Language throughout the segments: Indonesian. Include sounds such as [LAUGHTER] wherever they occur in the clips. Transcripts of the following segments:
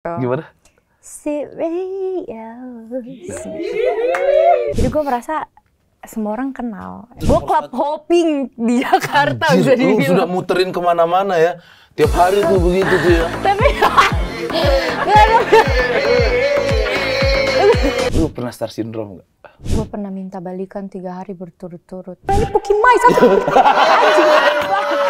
Gitu. Gimana? Jadi gue merasa semua orang kenal. Gue club hopping di Jakarta Anjir, bisa dibilang. Lu sudah muterin kemana-mana ya. Tiap hari tuh begitu tuh ya. Tapi... Lu pernah star syndrome gak? Gue pernah minta balikan tiga hari berturut-turut. Ini Pukimai satu. [LAUGHS] Anjing.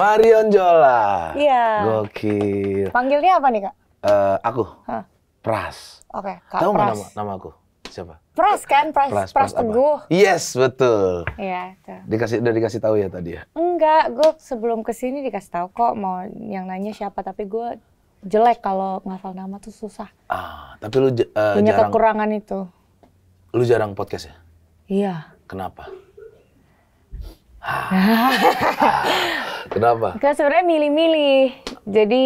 Marion Jola. Iya. Gokil. Panggilnya apa nih kak? Uh, aku. Hah? Pras. Oke. Okay, kak Tahu nggak nama, nama aku? Siapa? Pras kan, Pras, Pras, Pras, Pras Teguh. Apa? Yes, betul. Iya, itu. Dikasih udah dikasih tahu ya tadi ya? Enggak, gue sebelum kesini dikasih tahu kok mau yang nanya siapa, tapi gue jelek kalau ngafal nama tuh susah. Ah, tapi lu uh, punya jarang, kekurangan itu. Lu jarang podcast ya? Iya. Kenapa? [LAUGHS] Kenapa? Karena sebenarnya milih-milih. Jadi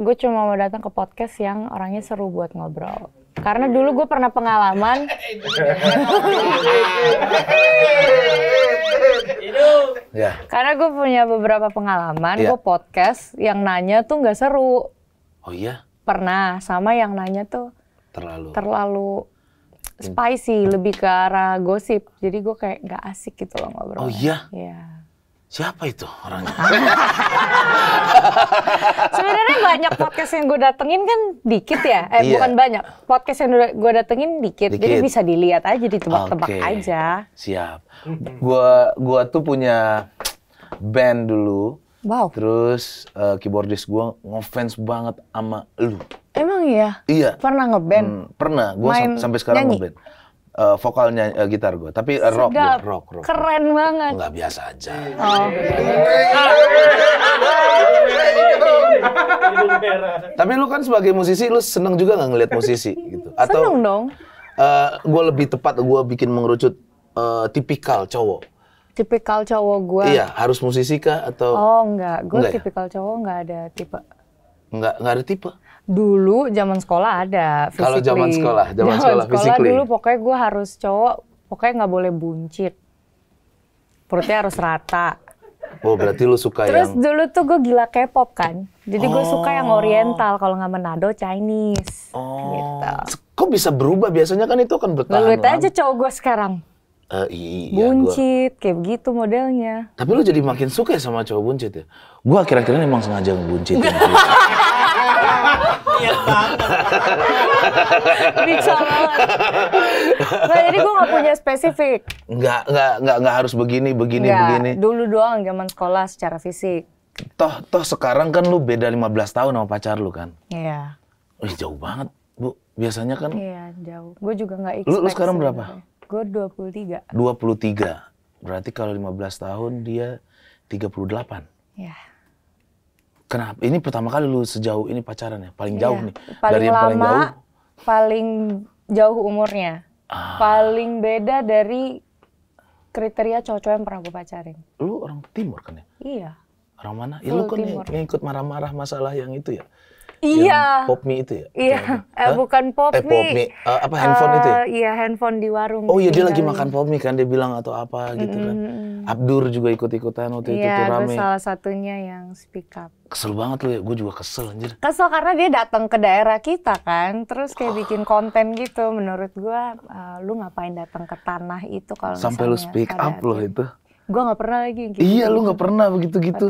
gue cuma mau datang ke podcast yang orangnya seru buat ngobrol. Karena dulu gue pernah pengalaman. [LAUGHS] Ya. Karena gue punya beberapa pengalaman, ya. gue podcast yang nanya tuh nggak seru. Oh iya? Pernah sama yang nanya tuh terlalu terlalu Iya. spicy, hmm. lebih ke arah gosip. Jadi gue kayak gak asik gitu loh ngobrol. Oh iya? Iya. Siapa itu orangnya? [LAUGHS] Sebenarnya banyak podcast yang gue datengin kan dikit ya. Eh iya. bukan banyak. Podcast yang gue datengin dikit. dikit. Jadi bisa dilihat aja, ditebak-tebak okay. aja. Siap. Gue gua tuh punya band dulu Wow. Terus uh, eh, keyboardis gue ngefans banget sama lu. Emang iya? Iya. Pernah ngeband? Hmm, pernah. Gue sam sampai sekarang ngeband. Uh, vokalnya uh, gitar gue, tapi uh, rock gua. rock, rock. Keren banget. Enggak biasa aja. Oh. tapi lu kan sebagai musisi, lu seneng juga nggak ngeliat musisi gitu? [LAUGHS] Atau, seneng dong. Uh, gue lebih tepat, gue bikin mengerucut uh, tipikal cowok tipikal cowok gue. Iya, harus musisi kah atau? Oh enggak, gue ya? tipikal ya? cowok enggak ada tipe. Enggak, enggak ada tipe. Dulu zaman sekolah ada. Kalau zaman sekolah, zaman, sekolah, sekolah physically. dulu pokoknya gue harus cowok, pokoknya nggak boleh buncit. Perutnya harus rata. Oh berarti lu suka Terus yang... Terus dulu tuh gue gila K-pop kan. Jadi oh. gue suka yang oh. oriental. Kalau nggak Menado Chinese. Oh. Gitu. Kok bisa berubah? Biasanya kan itu akan bertahan. Lalu aja cowok gue sekarang. Uh, iya, buncit gua. kayak begitu modelnya. Tapi lu jadi makin suka ya sama cowok buncit ya? Gua akhir-akhir ini emang sengaja ngebuncit. Iya Nah, jadi gue gak punya spesifik. Nggak, nggak, nggak, nggak harus begini, begini, nggak, begini. Dulu doang zaman sekolah secara fisik. Toh, toh sekarang kan lu beda 15 tahun sama pacar lu kan? Iya. Wih, jauh banget, Bu. Biasanya kan? Iya, jauh. Gue juga nggak expect. Lu, lu sekarang berapa? Sebenernya. Gue 23. 23. Berarti kalau 15 tahun dia 38. Iya. Kenapa? Ini pertama kali lu sejauh ini pacaran ya? Paling iya. jauh nih. Paling dari yang lama, paling jauh. Paling jauh umurnya. Ah. Paling beda dari kriteria cowok-cowok yang pernah gue pacarin. Lu orang timur kan ya? Iya. Orang mana? Ya lu kan yang, ngikut marah-marah masalah yang itu ya? Iya. pop mie itu ya? Iya. Eh, bukan pop mie. eh, Pop mie. Uh, apa handphone uh, itu ya? Eh, iya, handphone di warung. Oh iya, dia lagi makan pop mie kan dia bilang atau apa gitu mm -hmm. kan. Abdur juga ikut-ikutan waktu iya, itu tuh rame. Iya, salah satunya yang speak up. Kesel banget lu ya, gue juga kesel anjir. Kesel karena dia datang ke daerah kita kan, terus kayak bikin konten gitu. Menurut gue, uh, lu ngapain datang ke tanah itu kalau Sampai lu speak up loh itu gue nggak pernah lagi iya, gitu. Iya, lu nggak pernah begitu gitu.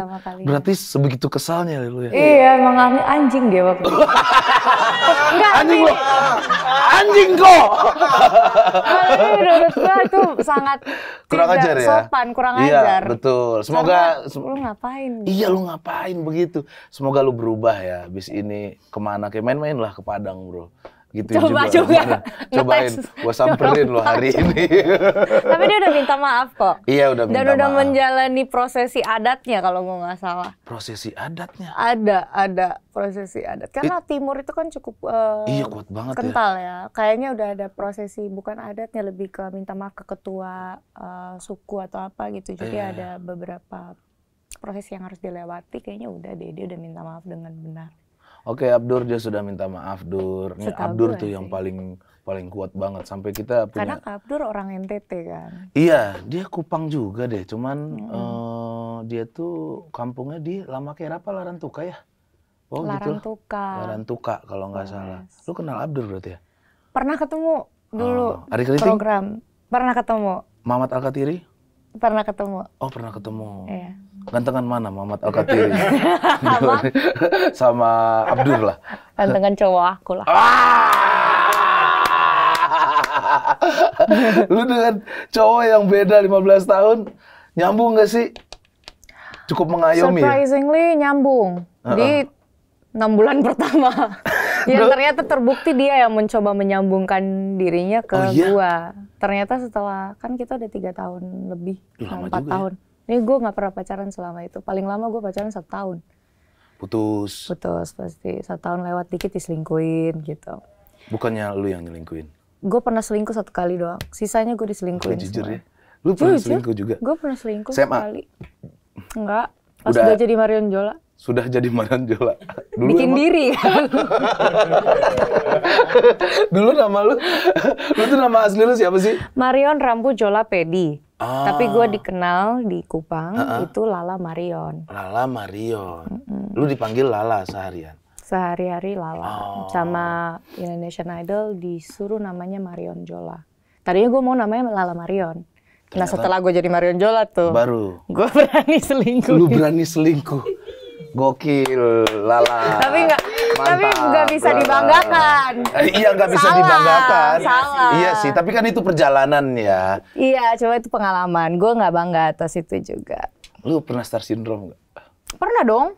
Berarti sebegitu kesalnya ya lu ya. Iya, iya emang anjing dia waktu itu. Enggak, [LAUGHS] anjing lo. Anjing kok. menurut gue tuh sangat kurang ajar ya. Sopan, kurang iya, ajar. betul. Semoga lu ngapain? Iya, lu ngapain begitu. Semoga lu berubah ya habis ini kemana kayak main-main lah ke Padang, Bro gitu coba juga. coba Mana? [LAUGHS] cobain gue samperin lo hari ini [LAUGHS] tapi dia udah minta maaf kok iya udah minta dan maaf. udah menjalani prosesi adatnya kalau gue nggak salah prosesi adatnya ada ada prosesi adat karena It, timur itu kan cukup uh, iya kuat banget ya. kental ya. ya kayaknya udah ada prosesi bukan adatnya lebih ke minta maaf ke ketua uh, suku atau apa gitu jadi eh. ada beberapa proses yang harus dilewati kayaknya udah deh dia udah minta maaf dengan benar Oke, okay, Abdur dia sudah minta maaf, Dur. Ini Abdur tuh sih. yang paling paling kuat banget sampai kita punya Karena Abdur orang NTT kan. Iya, dia Kupang juga deh, cuman hmm. uh, dia tuh kampungnya di Lama Kera apa Larantuka ya? Oh, gitu Larantuka. Gitu Larantuka kalau nggak yes. salah. Lu kenal Abdur berarti ya? Pernah ketemu dulu oh, Ari program. Pernah ketemu. Mamat Alkatiri? Pernah ketemu. Oh, pernah ketemu. Iya. Gantengan mana Muhammad Al Katiri? [LAUGHS] Sama Abdur lah. Gantengan cowok aku lah. Ah! Lu dengan cowok yang beda 15 tahun, nyambung gak sih? Cukup mengayomi ya? Surprisingly ya? nyambung. Di enam bulan [LAUGHS] pertama. yang ternyata terbukti dia yang mencoba menyambungkan dirinya ke oh, iya? gua. Ternyata setelah kan kita udah tiga tahun lebih, empat ya? tahun. Ya? Ini gue nggak pernah pacaran selama itu. Paling lama gue pacaran satu tahun. Putus. Putus pasti. Satu tahun lewat dikit diselingkuin gitu. Bukannya lu yang nyelingkuin? Gue pernah selingkuh satu kali doang. Sisanya gue diselingkuin. Kalo jujur semua. ya. Lu pernah jujur. selingkuh juga? Gue pernah selingkuh SMA. sekali. Enggak. Pas udah, udah jadi Marion Jola. Sudah jadi Marion Jola. Dulu Bikin emang... diri kan? [LAUGHS] Dulu nama lu, [LAUGHS] lu tuh nama asli lu siapa sih? Marion Rambu Jola Pedi. Oh. Tapi gue ah. dikenal di Kupang uh -uh. itu Lala Marion. Lala Marion. Mm -hmm. Lu dipanggil Lala seharian? Sehari-hari Lala. Oh. Sama Indonesian Idol disuruh namanya Marion Jola. Tadinya gue mau namanya Lala Marion. Nah, Ternyata, nah setelah gue jadi Marion Jola tuh. Baru. Gue [LAUGHS] berani selingkuh. Lu berani selingkuh. Gokil, lala. Tapi nggak, tapi nggak bisa lala. dibanggakan. Eh, iya nggak bisa salah, dibanggakan. Salah. Iya sih, tapi kan itu perjalanan ya. Iya, coba itu pengalaman. Gue nggak bangga atas itu juga. Lu pernah star syndrome nggak? Pernah dong.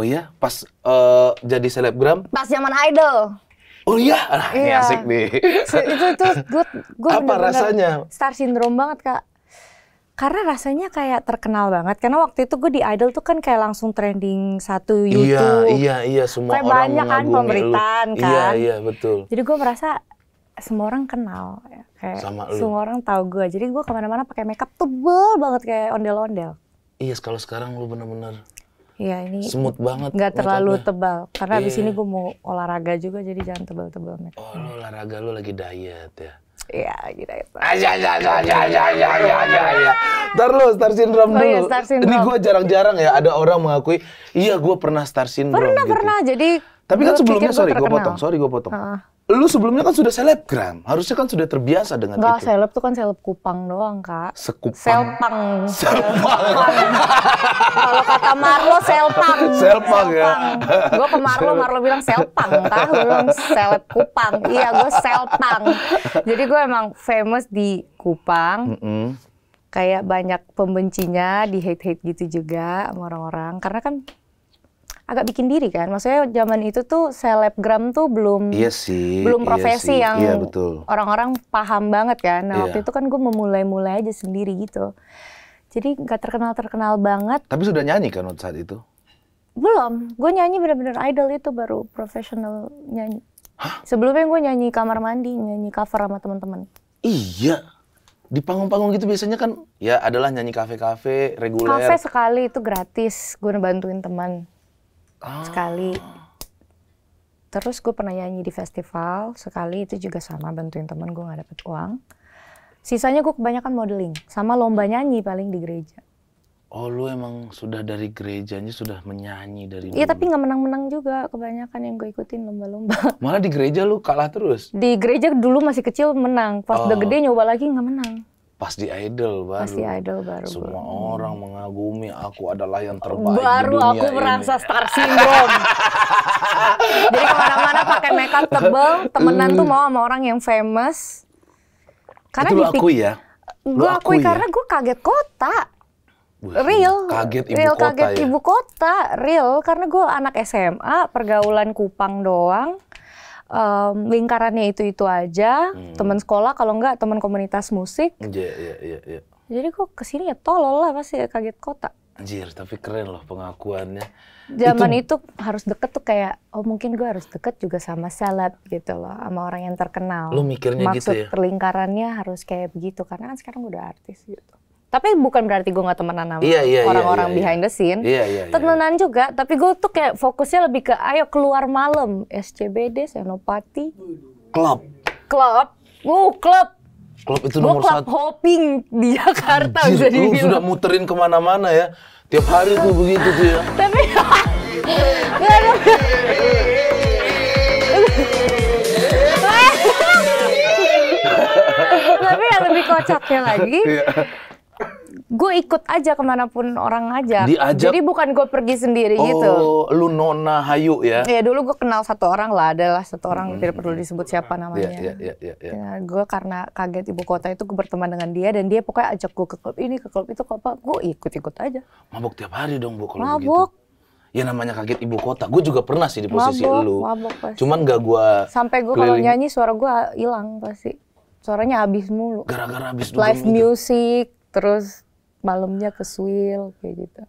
Oh iya, pas uh, jadi selebgram? Pas zaman idol. Oh iya, ah, iya. asik nih. Itu itu gue gue apa bener -bener rasanya? Star syndrome banget kak karena rasanya kayak terkenal banget karena waktu itu gue di idol tuh kan kayak langsung trending satu iya, YouTube iya iya iya semua kayak orang banyak kan pemberitaan iya, kan iya iya betul jadi gue merasa semua orang kenal ya. kayak Sama lu. semua orang tahu gue jadi gue kemana-mana pakai makeup tebel banget kayak ondel-ondel iya kalau sekarang lu bener-bener Iya ini smooth banget. nggak terlalu tebal karena yeah. di ini gue mau olahraga juga jadi jangan tebal-tebal makeup. Oh lu olahraga lu lagi diet ya? Iya, gitu. Aja, aja, aja, aja, aja, aja, aja. Ntar lo Star Syndrome dulu. Oh, iya, Star Syndrome. Ini gue jarang-jarang ya ada orang mengakui, iya gue pernah Star Syndrome. Pernah, gitu. pernah. Jadi Tapi kan sebelumnya, sorry gue potong, sorry gue potong. Uh -uh lu sebelumnya kan sudah selebgram, harusnya kan sudah terbiasa dengan Nggak, itu. seleb tuh kan seleb kupang doang, Kak. Sekupang. Selpang. Selpang. Kalau kata Marlo, selpang. Selpang, ya. selpang. ya. Gue ke Marlo, Marlo bilang selpang, Kak. Gue bilang seleb kupang. Iya, gue selpang. Jadi gue emang famous di Kupang. Mm -hmm. Kayak banyak pembencinya, di hate-hate gitu juga sama orang-orang. Karena kan agak bikin diri kan. Maksudnya zaman itu tuh selebgram tuh belum iya sih, belum iya profesi iya sih. yang orang iya, orang-orang paham banget kan. Nah, iya. waktu itu kan gue memulai-mulai aja sendiri gitu. Jadi nggak terkenal-terkenal banget. Tapi sudah nyanyi kan waktu saat itu? Belum. Gue nyanyi bener-bener idol itu baru profesional nyanyi. Hah? Sebelumnya gue nyanyi kamar mandi, nyanyi cover sama teman-teman. Iya di panggung-panggung gitu biasanya kan ya adalah nyanyi kafe-kafe reguler. Kafe sekali itu gratis, gue ngebantuin teman ah. sekali oh. terus gue pernah nyanyi di festival sekali itu juga sama bantuin temen gue nggak dapet uang sisanya gue kebanyakan modeling sama lomba nyanyi paling di gereja Oh lu emang sudah dari gerejanya sudah menyanyi dari Iya tapi nggak menang-menang juga kebanyakan yang gue ikutin lomba-lomba. Malah di gereja lu kalah terus? Di gereja dulu masih kecil menang, pas oh. udah gede nyoba lagi nggak menang. Pas di Idol baru. Pas di Idol baru. Semua baru. orang mengagumi aku adalah yang terbaik baru di dunia aku merasa ini. star syndrome. [LAUGHS] Jadi kemana-mana pakai makeup tebel, temenan tuh mau sama orang yang famous. Karena Itu lo aku ya? Gue akui ya? karena gue kaget kota. Real, kaget ibu real kota kaget ya? ibu kota, real karena gue anak SMA, pergaulan Kupang doang um, lingkarannya itu itu aja, hmm. teman sekolah kalau enggak teman komunitas musik. Iya yeah, iya yeah, iya. Yeah, yeah. Jadi kok kesini ya tolol lah pasti ya, kaget kota. Anjir, tapi keren loh pengakuannya. Zaman itu, itu harus deket tuh kayak, oh mungkin gue harus deket juga sama seleb gitu loh, sama orang yang terkenal. Lu mikirnya gitu Maksud gitu ya? Maksud lingkarannya harus kayak begitu, karena kan sekarang udah artis gitu. Tapi bukan berarti gue gak temenan sama iya, iya, iya orang-orang yeah, yeah, behind the scene. Iya, iya, iya, temenan iya. juga, tapi gue tuh kayak fokusnya lebih ke ayo keluar malam. SCBD, Senopati. club, club, Wow, uh, club, Klub itu nomor club satu. hopping di Jakarta Anjir, bisa dibilang. sudah muterin kemana-mana ya. Tiap hari tuh begitu tuh ya. Tapi... [LAUGHS] [LAUGHS] Tapi yang lebih kocaknya lagi, iya gue ikut aja kemanapun orang ngajak. Diajak. Jadi bukan gue pergi sendiri oh, gitu. Oh, lu nona hayu ya? Iya dulu gue kenal satu orang lah, adalah satu orang hmm. tidak perlu disebut siapa namanya. Iya iya iya. iya, iya. Ya. Ya, gue karena kaget ibu kota itu gue berteman dengan dia dan dia pokoknya ajak gue ke klub ini ke klub itu ke apa, gue ikut ikut aja. Mabuk tiap hari dong bu kalau begitu. Mabuk. Ya namanya kaget ibu kota. Gue juga pernah sih di posisi mabuk, lu. Mabuk pasti. Cuman gak gue. Sampai gue kalau nyanyi suara gue hilang pasti. Suaranya habis mulu. Gara-gara habis. Live music, terus malamnya ke Swill kayak gitu.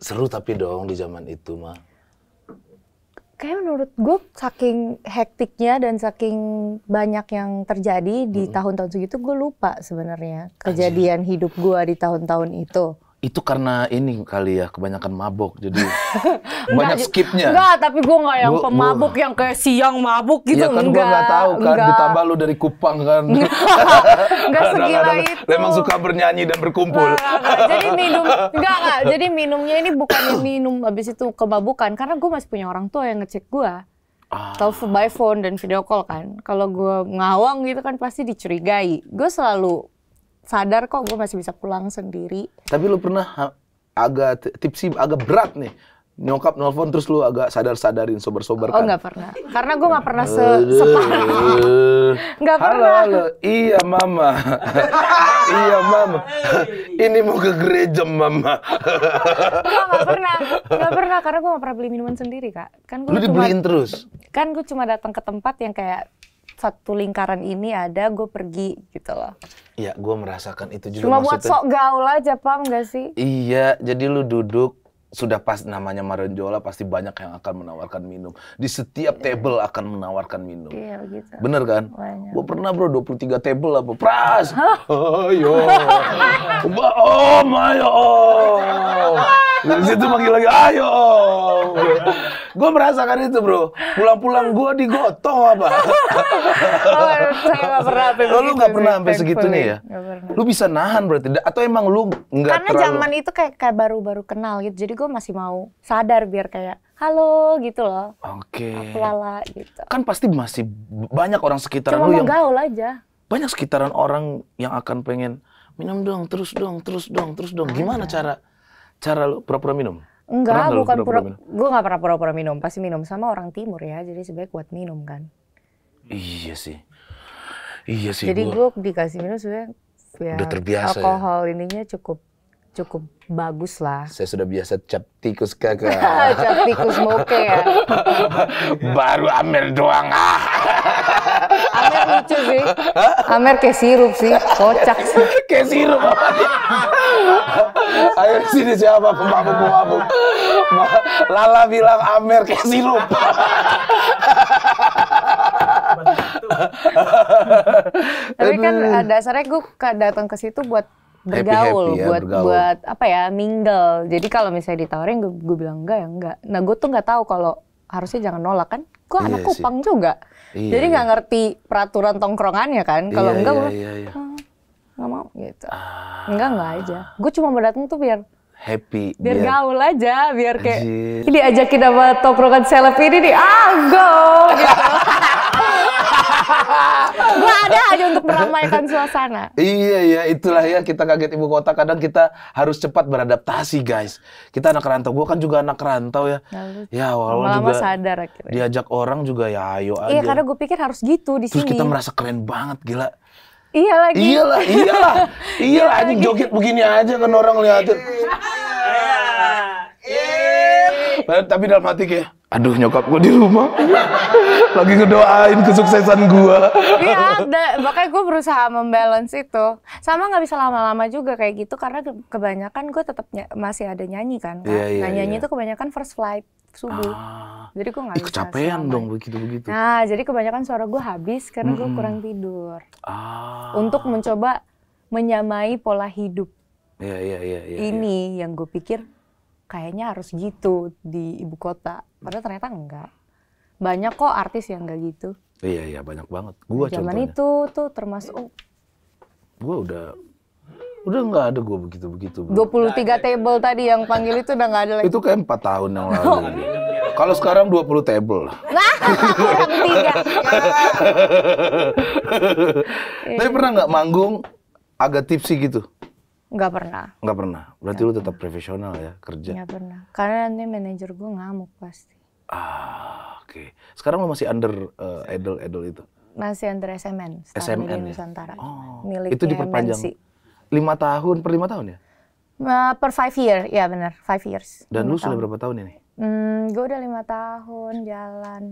Seru tapi dong di zaman itu mah. Kayak menurut gue saking hektiknya dan saking banyak yang terjadi di tahun-tahun -hmm. segitu gue lupa sebenarnya kejadian Anjir. hidup gue di tahun-tahun itu itu karena ini kali ya kebanyakan mabok jadi [LAUGHS] banyak skipnya enggak tapi gue nggak yang gua, pemabuk gua, yang kayak siang mabuk iya gitu ya kan gue nggak tahu kan enggak. ditambah lu dari Kupang kan [LAUGHS] enggak segila itu memang suka bernyanyi dan berkumpul enggak, enggak, enggak. jadi [LAUGHS] minum enggak enggak jadi minumnya ini bukan minum habis itu kemabukan karena gue masih punya orang tua yang ngecek gue Ah. Telepon by phone dan video call kan. Kalau gue ngawang gitu kan pasti dicurigai. Gue selalu sadar kok gue masih bisa pulang sendiri. Tapi lu pernah agak tipsi, agak berat nih. Nyokap nelfon terus lu agak sadar-sadarin sober-sober oh, kan? Oh nggak pernah, karena gue nggak pernah se eh, separah. [LAUGHS] Nggak pernah. Halo, iya mama, [LAUGHS] iya mama, ini mau ke gereja mama. gue nggak [LAUGHS] pernah, nggak pernah karena gue nggak pernah beli minuman sendiri kak. Kan gue dibeliin terus? Kan gue cuma datang ke tempat yang kayak satu lingkaran ini ada gue pergi gitu loh Iya, gue merasakan itu juga. Cuma maksudnya, buat sok gaul aja, paham gak sih? Iya, jadi lu duduk sudah pas namanya Marenjola pasti banyak yang akan menawarkan minum. Di setiap iya. table akan menawarkan minum. Iya, gitu. Bener kan? Gue pernah bro 23 table apa? Pras! Ayo! my, oh! Dari situ manggil lagi, ayo! gue merasakan itu bro. Pulang-pulang gue digotong apa? oh, saya gak pernah sampai oh, Lu gak pernah sampai segitu nih ya? Lu bisa nahan berarti? Atau emang lu nggak Karena terlalu... zaman itu kayak kayak baru-baru kenal gitu. Jadi gue masih mau sadar biar kayak halo gitu loh. Oke. Okay. gitu. Kan pasti masih banyak orang sekitar. Cuma lu yang... gaul aja. Banyak sekitaran orang yang akan pengen minum dong, terus dong, terus dong, terus dong. Gimana cara cara lu pura-pura minum? Enggak, pernah bukan pura-pura Gue gak pernah pura-pura minum. Pasti minum sama orang timur ya, jadi sebaik kuat minum kan. Iya sih. Iya sih. Jadi gue dikasih minum sebenarnya ya, udah terbiasa ya. alkohol ya? ininya cukup cukup bagus lah. Saya sudah biasa cap tikus kakak. [LAUGHS] cap tikus moke ya. Baru Amer doang. Ah. Amer lucu sih. Amer kayak sirup sih, kocak sih. [LAUGHS] kayak sirup Ayo sini siapa pemabuk pemabuk. Lala bilang Amer kayak sirup. Tapi kan eh, dasarnya gue datang ke situ buat bergaul happy, happy ya, buat bergaul. buat apa ya mingle jadi kalau misalnya ditawarin gue, gue bilang enggak ya enggak nah gue tuh nggak tahu kalau harusnya jangan nolak kan gue iya anak kupang juga iya, jadi nggak iya. ngerti peraturan tongkrongannya kan kalau iya, enggak iya, gue iya, iya. nggak mau gitu ah. enggak enggak aja gue cuma berdatang tuh biar happy biar, biar gaul aja biar kayak ini kita sama tongkrongan seleb ini nih ah go gitu [LAUGHS] Gak ada aja untuk meramaikan suasana. Iya iya itulah ya kita kaget ibu kota kadang kita harus cepat beradaptasi guys. Kita anak rantau, gue kan juga anak rantau ya. Lalu, ya walau juga sadar akhirnya. Diajak orang juga ya ayo iya, aja. Iya karena gue pikir harus gitu di Terus sini. Terus kita merasa keren banget gila. Iya lagi. Iyalah, [LAUGHS] iyalah. iyalah iya anjing joget begini aja kan orang liatin. Iya. Eh, tapi dalam hati kayak aduh nyokap gue di rumah [LAUGHS] lagi ngedoain kesuksesan gue iya ada makanya gue berusaha membalance itu sama nggak bisa lama-lama juga kayak gitu karena kebanyakan gue tetap masih ada nyanyi kan, kan? Yeah, yeah, nah nyanyi yeah. kebanyakan first flight subuh ah, jadi gue nggak bisa kecapean dong begitu begitu nah jadi kebanyakan suara gue habis karena mm -hmm. gue kurang tidur ah. untuk mencoba menyamai pola hidup yeah, yeah, yeah, yeah, iya. ini yeah. yang gue pikir kayaknya harus gitu di ibu kota. Padahal ternyata enggak. Banyak kok artis yang enggak gitu. Iya iya banyak banget. Gua Zaman contohnya. itu tuh termasuk oh. gua udah udah enggak ada gua begitu-begitu. 23 tiga table tadi yang panggil itu udah nggak ada lagi. Itu kayak 4 tahun yang lalu. [LAUGHS] Iya. Kalau sekarang 20 table. Nah, kurang tiga. [LAUGHS] Tapi pernah nggak manggung agak tipsi gitu? Nggak pernah. Nggak pernah. Berarti Nggak lu tetap profesional ya kerja. Nggak pernah. Karena nanti manajer gue ngamuk pasti. Ah, oke. Okay. Sekarang lu masih under uh, idol idol itu? Masih under SMN. SMN ya? Nusantara. Oh. Miliknya itu diperpanjang. MNC. Lima tahun per lima tahun ya? Uh, per five year, ya benar, five years. Dan lu tahun. sudah berapa tahun ini? Hmm, gue udah lima tahun jalan.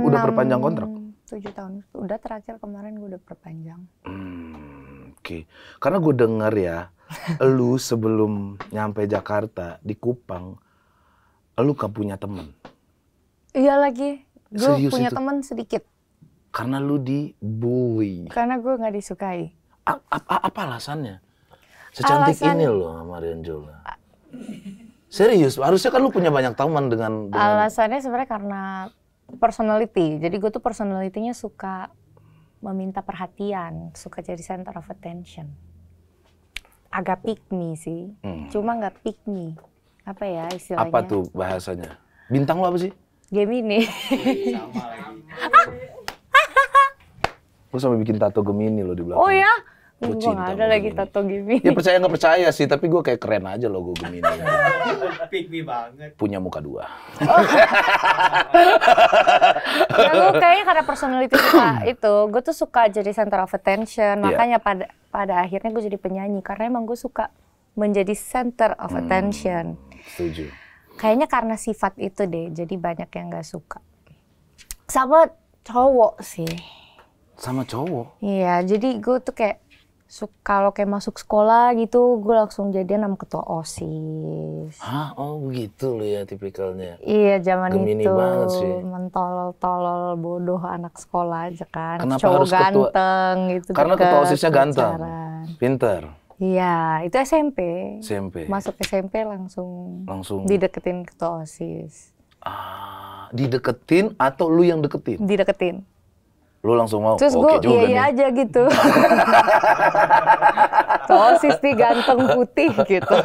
Udah 6, perpanjang kontrak? Tujuh tahun. Udah terakhir kemarin gue udah perpanjang. Hmm, oke. Okay. Karena gue dengar ya, lu sebelum nyampe Jakarta di Kupang, lu gak punya temen. Iya lagi, gue punya itu? temen sedikit. Karena lu dibully. Karena gue nggak disukai. A apa, apa alasannya? Secantik Alasan... ini loh sama Renjola. Serius, harusnya kan lu punya banyak teman dengan, dengan... Alasannya sebenarnya karena personality. Jadi gue tuh personalitinya suka meminta perhatian, suka jadi center of attention agak pick sih. Hmm. Cuma nggak pick Apa ya istilahnya? Apa tuh bahasanya? Bintang lo apa sih? Gemini. Sama lagi. Gue sampai bikin tato Gemini lo di belakang. Oh ya? Gue cinta. ada lagi tato Gemini. Ya percaya gak percaya sih, tapi gue kayak keren aja logo Gemini. Pikmi banget. Punya muka dua. [LAUGHS] ya gue kayaknya karena personality kita [CLEARS THROAT] itu, gue tuh suka jadi center of attention. Iya. Makanya pada pada akhirnya gue jadi penyanyi karena emang gue suka menjadi center of hmm, attention. Setuju. Kayaknya karena sifat itu deh, jadi banyak yang gak suka. Sama cowok sih. Sama cowok? Iya, jadi gue tuh kayak So, kalau kayak masuk sekolah gitu, gue langsung jadian sama ketua OSIS. Hah? Oh gitu loh ya tipikalnya? Iya, zaman Gemini itu. banget sih. Mentolol-tolol bodoh anak sekolah aja kan. Kenapa Cowok harus ganteng ketua? gitu. Karena ketua OSISnya ganteng? Pinter? Iya, itu SMP. SMP? Masuk SMP langsung, langsung. dideketin ketua OSIS. Ah, dideketin atau lu yang deketin? Dideketin lu langsung mau terus gue iya, iya aja gitu [LAUGHS] sosis sisti ganteng putih gitu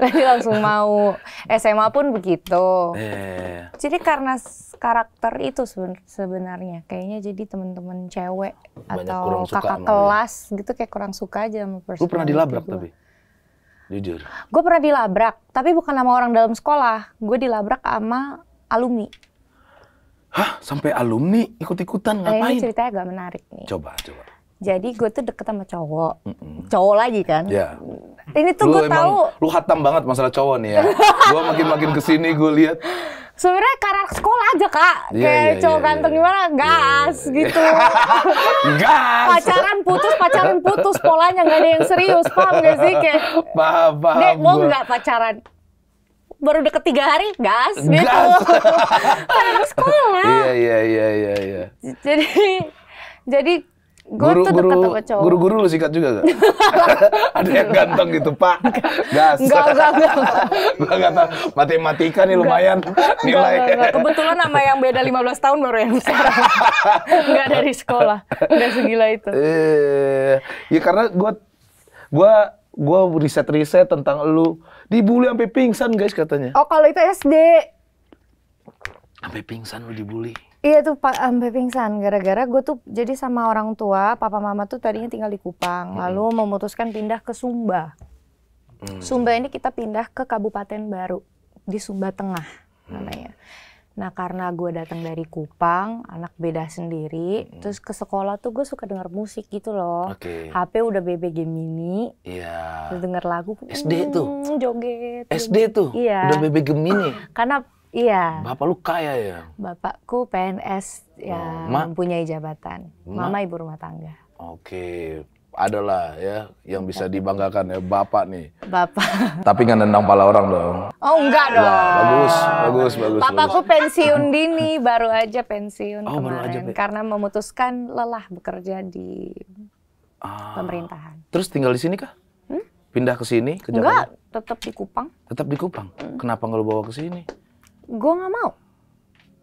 jadi [LAUGHS] nah, langsung mau SMA pun begitu yeah. jadi karena karakter itu sebenarnya kayaknya jadi temen-temen cewek Banyak atau kakak ya? kelas ya. gitu kayak kurang suka aja sama lu pernah dilabrak gua. tapi jujur gue pernah dilabrak tapi bukan sama orang dalam sekolah gue dilabrak sama alumni Hah? Sampai alumni ikut-ikutan nah, ngapain? Ini ceritanya agak menarik nih. Coba, coba. Jadi gue tuh deket sama cowok, mm -mm. cowok lagi kan. Yeah. Ini tuh gue tahu. Lu hatam banget masalah cowok nih ya. [LAUGHS] gue makin-makin kesini gue lihat. Sebenernya karakter sekolah aja kak, yeah, kayak yeah, cowok yeah, ganteng yeah. gimana, gas yeah, iya, iya. gitu. [LAUGHS] gas. Pacaran putus, pacaran putus, polanya gak ada yang serius, paham gak sih kayak? Paham, paham. Dek, mau nggak pacaran? baru deket tiga hari gas gitu. Gas. [LAUGHS] kan anak sekolah. Iya iya iya iya. iya. Jadi jadi gue tuh deket sama cowok. Guru-guru lu sikat juga gak? [LAUGHS] Ada yang ganteng gitu, Pak. Gas. Enggak, enggak, enggak. gue gak tau, matematika nih lumayan nilai. Enggak, enggak. Kebetulan nama yang beda 15 tahun baru yang sekarang. enggak [LAUGHS] dari sekolah. Udah segila itu. Eh, ya karena gue gue gue riset-riset tentang lu Dibully sampai pingsan guys katanya. Oh kalau itu SD. Sampai pingsan lu dibully. Iya tuh pak sampai pingsan gara-gara gue tuh jadi sama orang tua papa mama tuh tadinya tinggal di Kupang hmm. lalu memutuskan pindah ke Sumba. Hmm. Sumba ini kita pindah ke kabupaten baru di Sumba Tengah mm. namanya. Hmm. Nah karena gue datang dari Kupang, anak beda sendiri, hmm. terus ke sekolah tuh gue suka denger musik gitu loh. Okay. HP udah BBG mini, yeah. terus denger lagu. SD hmm, tuh? Mm, joget. SD tuh? Iya. Udah BBG mini? [CLEARS THROAT] karena Iya. Bapak lu kaya ya? Bapakku PNS ya, oh, Ma? mempunyai jabatan. Ma? Mama ibu rumah tangga. Oke. Okay adalah ya yang bisa dibanggakan ya bapak nih. Bapak. Tapi nggak nendang pala orang dong. Oh enggak dong. Nah, bagus, bagus, bagus. Papaku bagus. pensiun dini, baru aja pensiun oh, kemarin aja, karena memutuskan lelah bekerja di ah. pemerintahan. Terus tinggal di sini kah? Hmm? Pindah ke sini ke tetap di Kupang. Tetap di Kupang. Hmm. Kenapa nggak lo bawa ke sini? Gue nggak mau.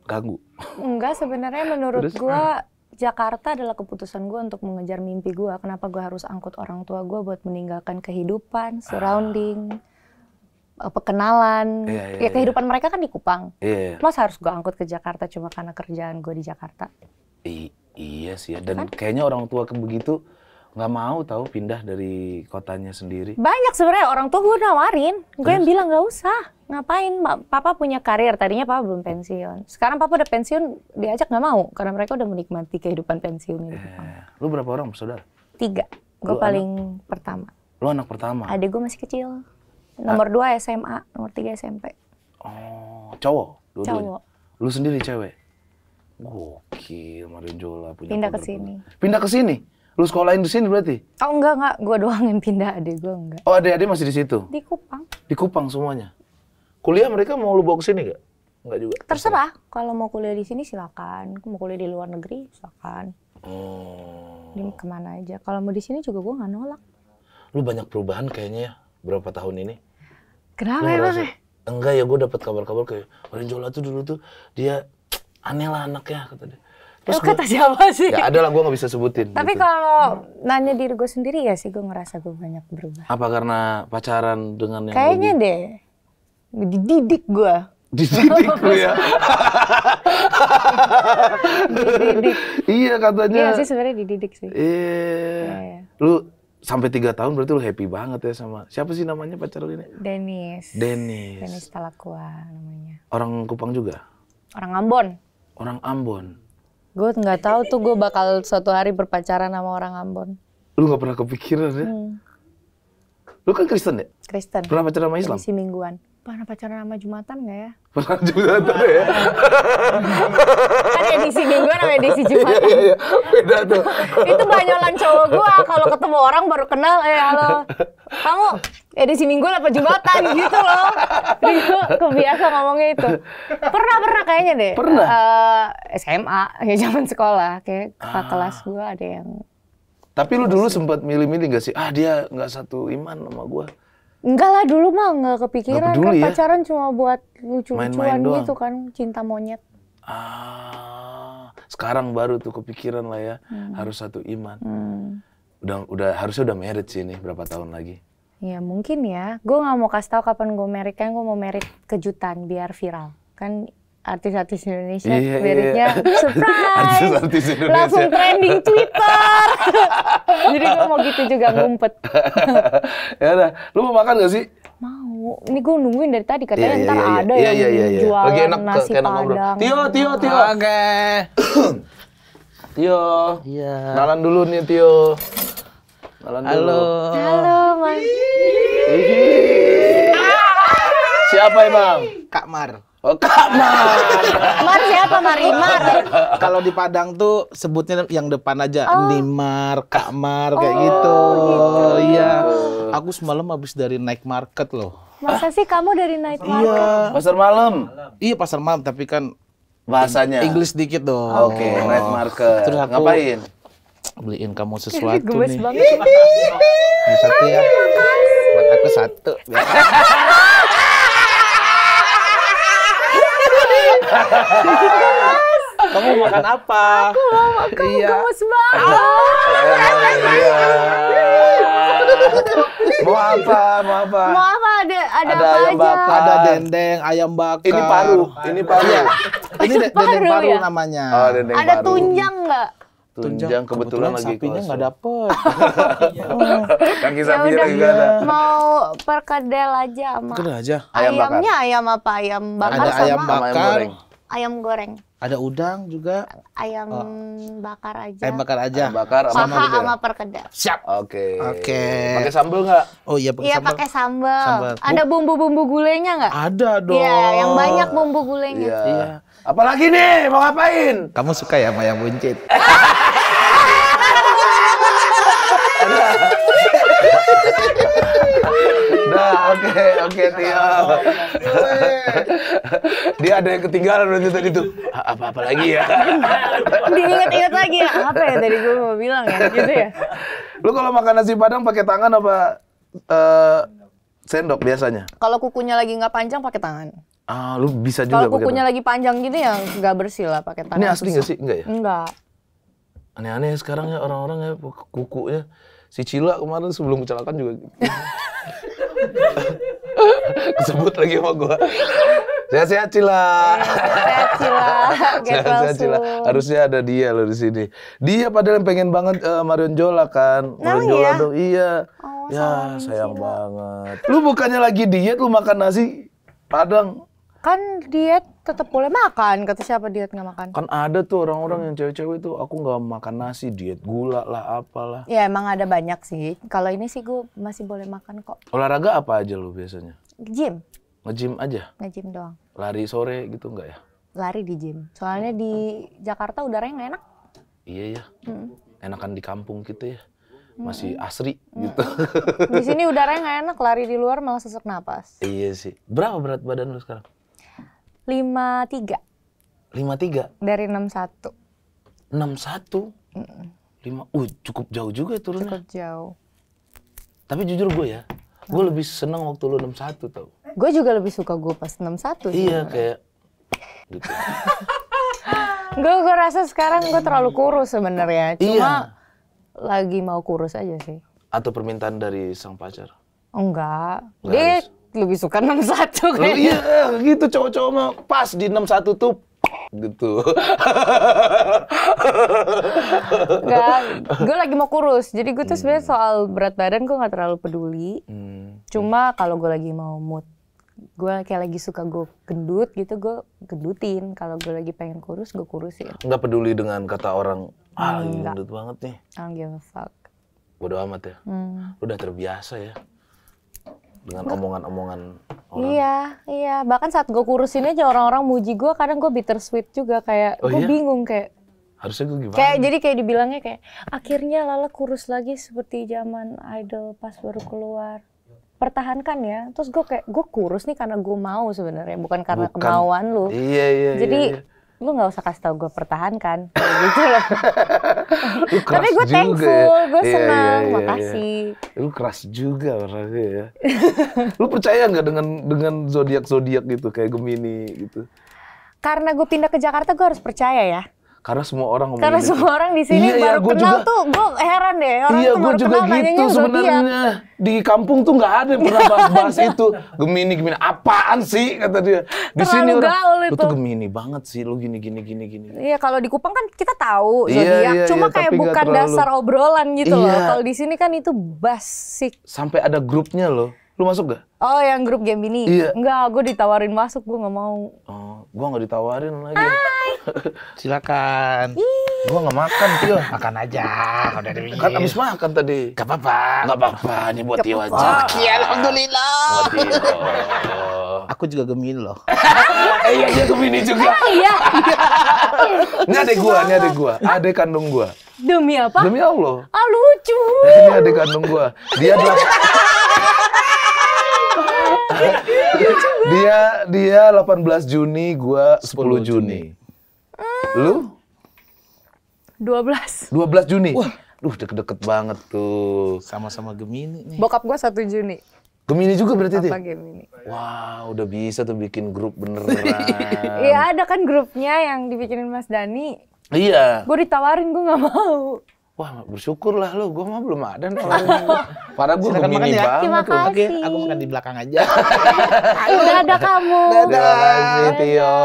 Ganggu. Enggak, sebenarnya menurut gue Jakarta adalah keputusan gue untuk mengejar mimpi gue. Kenapa gue harus angkut orang tua gue buat meninggalkan kehidupan, ah. surrounding, ah. perkenalan. Yeah, yeah, ya iya. kehidupan yeah. mereka kan di Kupang. Yeah. Iya. Masa harus gue angkut ke Jakarta cuma karena kerjaan gue di Jakarta. I iya sih ya. Dan kan? kayaknya orang tua begitu nggak mau tahu pindah dari kotanya sendiri. Banyak sebenarnya orang tua gue nawarin, gue yang bilang nggak usah, ngapain? Papa punya karir, tadinya papa belum pensiun. Sekarang papa udah pensiun, diajak nggak mau karena mereka udah menikmati kehidupan pensiun Eh, lu berapa orang saudara? Tiga, gue paling anak, pertama. Lu anak pertama? ada gue masih kecil, ah. nomor A dua SMA, nomor tiga SMP. Oh, cowok? Dua cowok. Lu sendiri cewek? Gokil, Marijola punya. Pindah ke sini. Pindah ke sini? Lu sekolahin di sini berarti? Oh enggak enggak, gua doang yang pindah adik gua enggak. Oh adik-adik masih di situ? Di Kupang. Di Kupang semuanya. Kuliah mereka mau lu bawa ke sini enggak? Enggak juga. Terserah, kalau mau kuliah di sini silakan, mau kuliah di luar negeri silakan. Hmm. Di kemana aja. Kalau mau di sini juga gua nggak nolak. Lu banyak perubahan kayaknya ya berapa tahun ini? Kenapa ya, Bang? Enggak ya, gue dapat kabar-kabar kayak Orinjola tuh dulu tuh dia [TSK] aneh lah anaknya kata dia. Terus Lu kata siapa sih? Ya ada lah gue gak bisa sebutin. Tapi gitu. kalau nanya diri gue sendiri ya sih gue ngerasa gue banyak berubah. Apa karena pacaran dengan yang Kayaknya lebih... deh. Dididik gue. Dididik gue ya? dididik. Iya katanya. Iya sih sebenarnya dididik sih. Iya. Yeah. Yeah. Lu sampai tiga tahun berarti lu happy banget ya sama siapa sih namanya pacar lu ini? Dennis. Dennis. Dennis Talakua namanya. Orang Kupang juga? Orang Ambon. Orang Ambon. Gue nggak tahu tuh gue bakal suatu hari berpacaran sama orang Ambon. Lu nggak pernah kepikiran ya? Hmm. Lu kan Kristen ya? Kristen. Pernah pacaran sama Islam? Sih mingguan. Pernah pacaran sama Jumatan nggak ya? [LAUGHS] Pernah Jumatan ya? kan edisi mingguan sama edisi iya, Jumatan. Iya, iya, Beda tuh. itu banyolan cowok gua kalau ketemu orang baru kenal, eh halo. Kamu edisi mingguan apa Jumatan gitu loh. Itu kebiasa ngomongnya itu. Pernah, pernah kayaknya deh. Pernah? Uh, eh, SMA, ya zaman sekolah. Kayak ah. kelas gua ada yang... Tapi lu dulu sempat milih-milih gak sih? Ah dia gak satu iman sama gua Enggak lah dulu mah nggak kepikiran gak kan peduli, ya? pacaran cuma buat lucu-lucuan gitu kan cinta monyet. Ah, sekarang baru tuh kepikiran lah ya hmm. harus satu iman. Hmm. Udah udah harusnya udah merit sih ini berapa tahun lagi? Ya mungkin ya. Gue nggak mau kasih tahu kapan gue merit kan gue mau merit kejutan biar viral kan artis-artis Indonesia yeah, iya. liriknya yeah. [LAUGHS] surprise artis-artis Indonesia langsung trending Twitter [LAUGHS] jadi gue mau gitu juga ngumpet [LAUGHS] ya udah lu mau makan gak sih mau ini gue nungguin dari tadi katanya yeah, yeah, ntar iya, ada yeah, yang yeah, yeah, yeah. jualan Lagi enak, nasi enak padang ngobrol. Tio Tio Tio oke okay. Tio yeah. Iya. nalan dulu nih Tio nalan halo dulu. halo mas ah. Siapa emang? Kak Mar. Oh, Kak Mar. Mar siapa Mar? Kalau di Padang tuh sebutnya yang depan aja oh. Nimar, Kak Mar kayak oh, gitu. gitu. Iya. Gitu. Aku semalam habis dari night market loh. Masa Hah? sih kamu dari night iya. market? Iya. Pasar malam. Iya pasar malam tapi kan bahasanya Inggris dikit dong. Oke, okay, oh. night market. Terus aku ngapain? Beliin kamu sesuatu nih. Gemes banget. Satu ya. Buat aku satu. [LAUGHS] kamu makan apa? Aku mau makan iya. gemes banget. Ah. Iya. mau apa? Mau apa? Mau apa? Ada ada, ada apa ayam aja? Bakar. Ada dendeng, ayam bakar. Ini paru, ini paru. ini dendeng paru ya? namanya. Oh, dendeng ada paru. tunjang nggak? Tunjang, kebetulan, kebetulan lagi sapinya nggak dapet. Kaki sapinya lagi nggak ada. Mau perkedel aja mak. Perkedel aja. Ayam Ayamnya bakar. ayam apa? Ayam bakar ada sama ayam bakar. Ayam goreng ayam goreng. Ada udang juga. Ayam oh. bakar aja. Ayam bakar aja. Ayam bakar sama paha sama perkedel. Siap. Oke. Okay. Oke. Okay. Pakai sambal nggak? Oh iya pakai iya, sambal. Iya pakai sambal. Ada bumbu-bumbu gulenya nggak? Ada dong. Iya, yang banyak bumbu gulenya. Iya. Ya. Apalagi nih mau ngapain? Kamu suka ya sama yang buncit? [LAUGHS] [LAUGHS] [LAUGHS] Oke, oke iya. Tio. [LAUGHS] Dia ada yang ketinggalan nanti tadi tuh. Apa-apa lagi ya? Diingat-ingat lagi ya. Apa ya tadi gue mau bilang ya? Gitu ya. Lu kalau makan nasi padang pakai tangan apa uh, sendok biasanya? Kalau kukunya lagi nggak panjang pakai tangan. Ah, lu bisa juga. Kalau kukunya lagi panjang gitu ya nggak bersih lah pakai tangan. Ini asli nggak sih? Nggak ya? Nggak. Aneh-aneh sekarang ya orang-orang ya kukunya. Si Cila kemarin sebelum kecelakaan juga. [LAUGHS] [LAUGHS] Kesebut lagi sama gue. Sehat-sehat Cila. Sehat Cila. [LAUGHS] sehat Cila. Harusnya ada dia loh di sini. Dia padahal yang pengen banget uh, Marion Jola kan. Marion nah, Jola iya? Iya. Oh, ya sayang Cila. banget. Lu bukannya lagi diet lu makan nasi Padang. Kan diet tetap boleh makan kata siapa diet nggak makan kan ada tuh orang-orang yang cewek-cewek itu aku nggak makan nasi diet gula lah apalah ya emang ada banyak sih kalau ini sih gue masih boleh makan kok olahraga apa aja lo biasanya gym ngejim aja ngejim doang lari sore gitu nggak ya lari di gym soalnya di Jakarta udaranya nggak enak iya ya mm. enakan di kampung kita gitu ya masih asri mm. gitu. Di sini udaranya nggak enak, lari di luar malah sesak napas. Iya sih. Berapa berat badan lo sekarang? lima tiga lima tiga dari enam satu enam satu lima uh cukup jauh juga ya turunnya cukup jauh tapi jujur gue ya gue lebih seneng waktu lu enam satu tau gue juga lebih suka gue pas enam satu iya kayak gitu [LAUGHS] gue gue rasa sekarang gue terlalu kurus sebenarnya iya. cuma iya. lagi mau kurus aja sih atau permintaan dari sang pacar enggak enggak dia lebih suka 61 kayaknya. Iya, gitu cowok-cowok mah pas di 61 tuh gitu. gue lagi mau kurus. Jadi gue tuh sebenarnya hmm. soal berat badan gue nggak terlalu peduli. Hmm. Cuma kalau gue lagi mau mood, gue kayak lagi suka gue gendut gitu, gue gendutin. Kalau gue lagi pengen kurus, gue kurusin. Nggak peduli dengan kata orang, ah gendut banget nih. I don't give a fuck. Bodo amat ya. Hmm. Udah terbiasa ya dengan omongan-omongan orang. Iya, iya. Bahkan saat gue kurusin aja orang-orang muji gue, kadang gue bittersweet juga kayak oh, gue iya? bingung kayak harusnya gue gimana? Kayak jadi kayak dibilangnya kayak akhirnya Lala kurus lagi seperti zaman Idol pas baru keluar. Pertahankan ya. Terus gue kayak gue kurus nih karena gue mau sebenarnya, bukan karena bukan, kemauan lu. Iya, iya, jadi iya. iya lu nggak usah kasih tau gue pertahankan [LAUGHS] gitu loh tapi gue ya. thankful gue yeah, iya, senang yeah, yeah, makasih yeah. lu keras juga orangnya ya [LAUGHS] lu percaya nggak dengan dengan zodiak zodiak gitu kayak gemini gitu karena gue pindah ke Jakarta gue harus percaya ya karena semua orang ngomong Karena gitu. semua orang di sini iya, iya baru iya, kenal juga, tuh, gue heran deh. Orang iya, gue juga kenal, gitu sebenarnya. Di kampung tuh nggak ada pernah bahas-bahas itu. Gemini, Gemini. Apaan sih? Kata dia. Di sini orang, itu. lu tuh Gemini banget sih. Lu gini, gini, gini, gini. Iya, kalau di Kupang kan kita tahu iya, zodiak. Iya, iya, Cuma iya, kayak bukan terlalu... dasar obrolan gitu iya. loh. Kalau di sini kan itu basic. Sampai ada grupnya loh. Lu masuk gak? Oh, yang grup game ini? Iya. Enggak, gue ditawarin masuk, gue gak mau. Oh, gue gak ditawarin lagi. Hai. [LAUGHS] Silakan. Gue gak makan, Tio. Makan aja, udah di Kan abis makan tadi. Gak apa-apa. Gak apa-apa, ini buat Tio aja. Oke, Alhamdulillah. [LAUGHS] Aku juga Gemini loh. [LAUGHS] Eh, iya, ah, iya, iya Gemini juga. Iya. ini adek gue, ini adek gue. Adek kandung gue. Demi apa? Demi Allah. Ah, lucu. Ini adek kandung gue. Dia adalah [LAUGHS] dia dia 18 Juni, gua 10, 10 Juni. Juni. Lu? 12. 12 Juni. Wah, duh deket-deket banget tuh. Sama-sama Gemini nih. Bokap gua 1 Juni. Gemini juga berarti Apa Gemini. Wah, wow, udah bisa tuh bikin grup beneran. [LAUGHS] Iya, ada kan grupnya yang dibikinin Mas Dani. Iya. Gue ditawarin gue gak mau. Wah bersyukur lah lo, gue mah belum ada nih orang [LAUGHS] Padahal gue gemini ya. banget Terima Oke, aku makan di belakang aja. Ayo. Udah [LAUGHS] ada kamu. Dadah. Terima kasih Tio,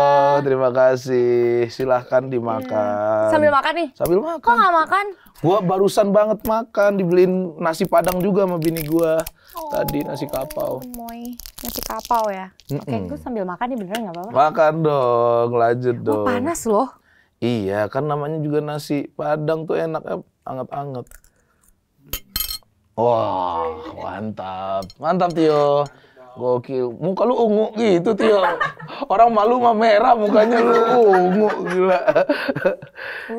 terima kasih. Silahkan dimakan. Iya. Sambil makan nih? Sambil makan. Kok gak makan? Gue barusan banget makan, dibeliin nasi padang juga sama bini gue. Oh, Tadi nasi kapau. Moy. Nasi kapau ya? Mm -mm. Oke, gue sambil makan nih beneran gak apa-apa. Makan dong, lanjut dong. Oh, panas loh. Iya, kan namanya juga nasi padang tuh enak eh, anggap-anggap. Wah, mantap. Mantap, Tio. Gokil. Muka lu ungu gitu, Tio. Orang malu mah merah mukanya lu ungu, gila.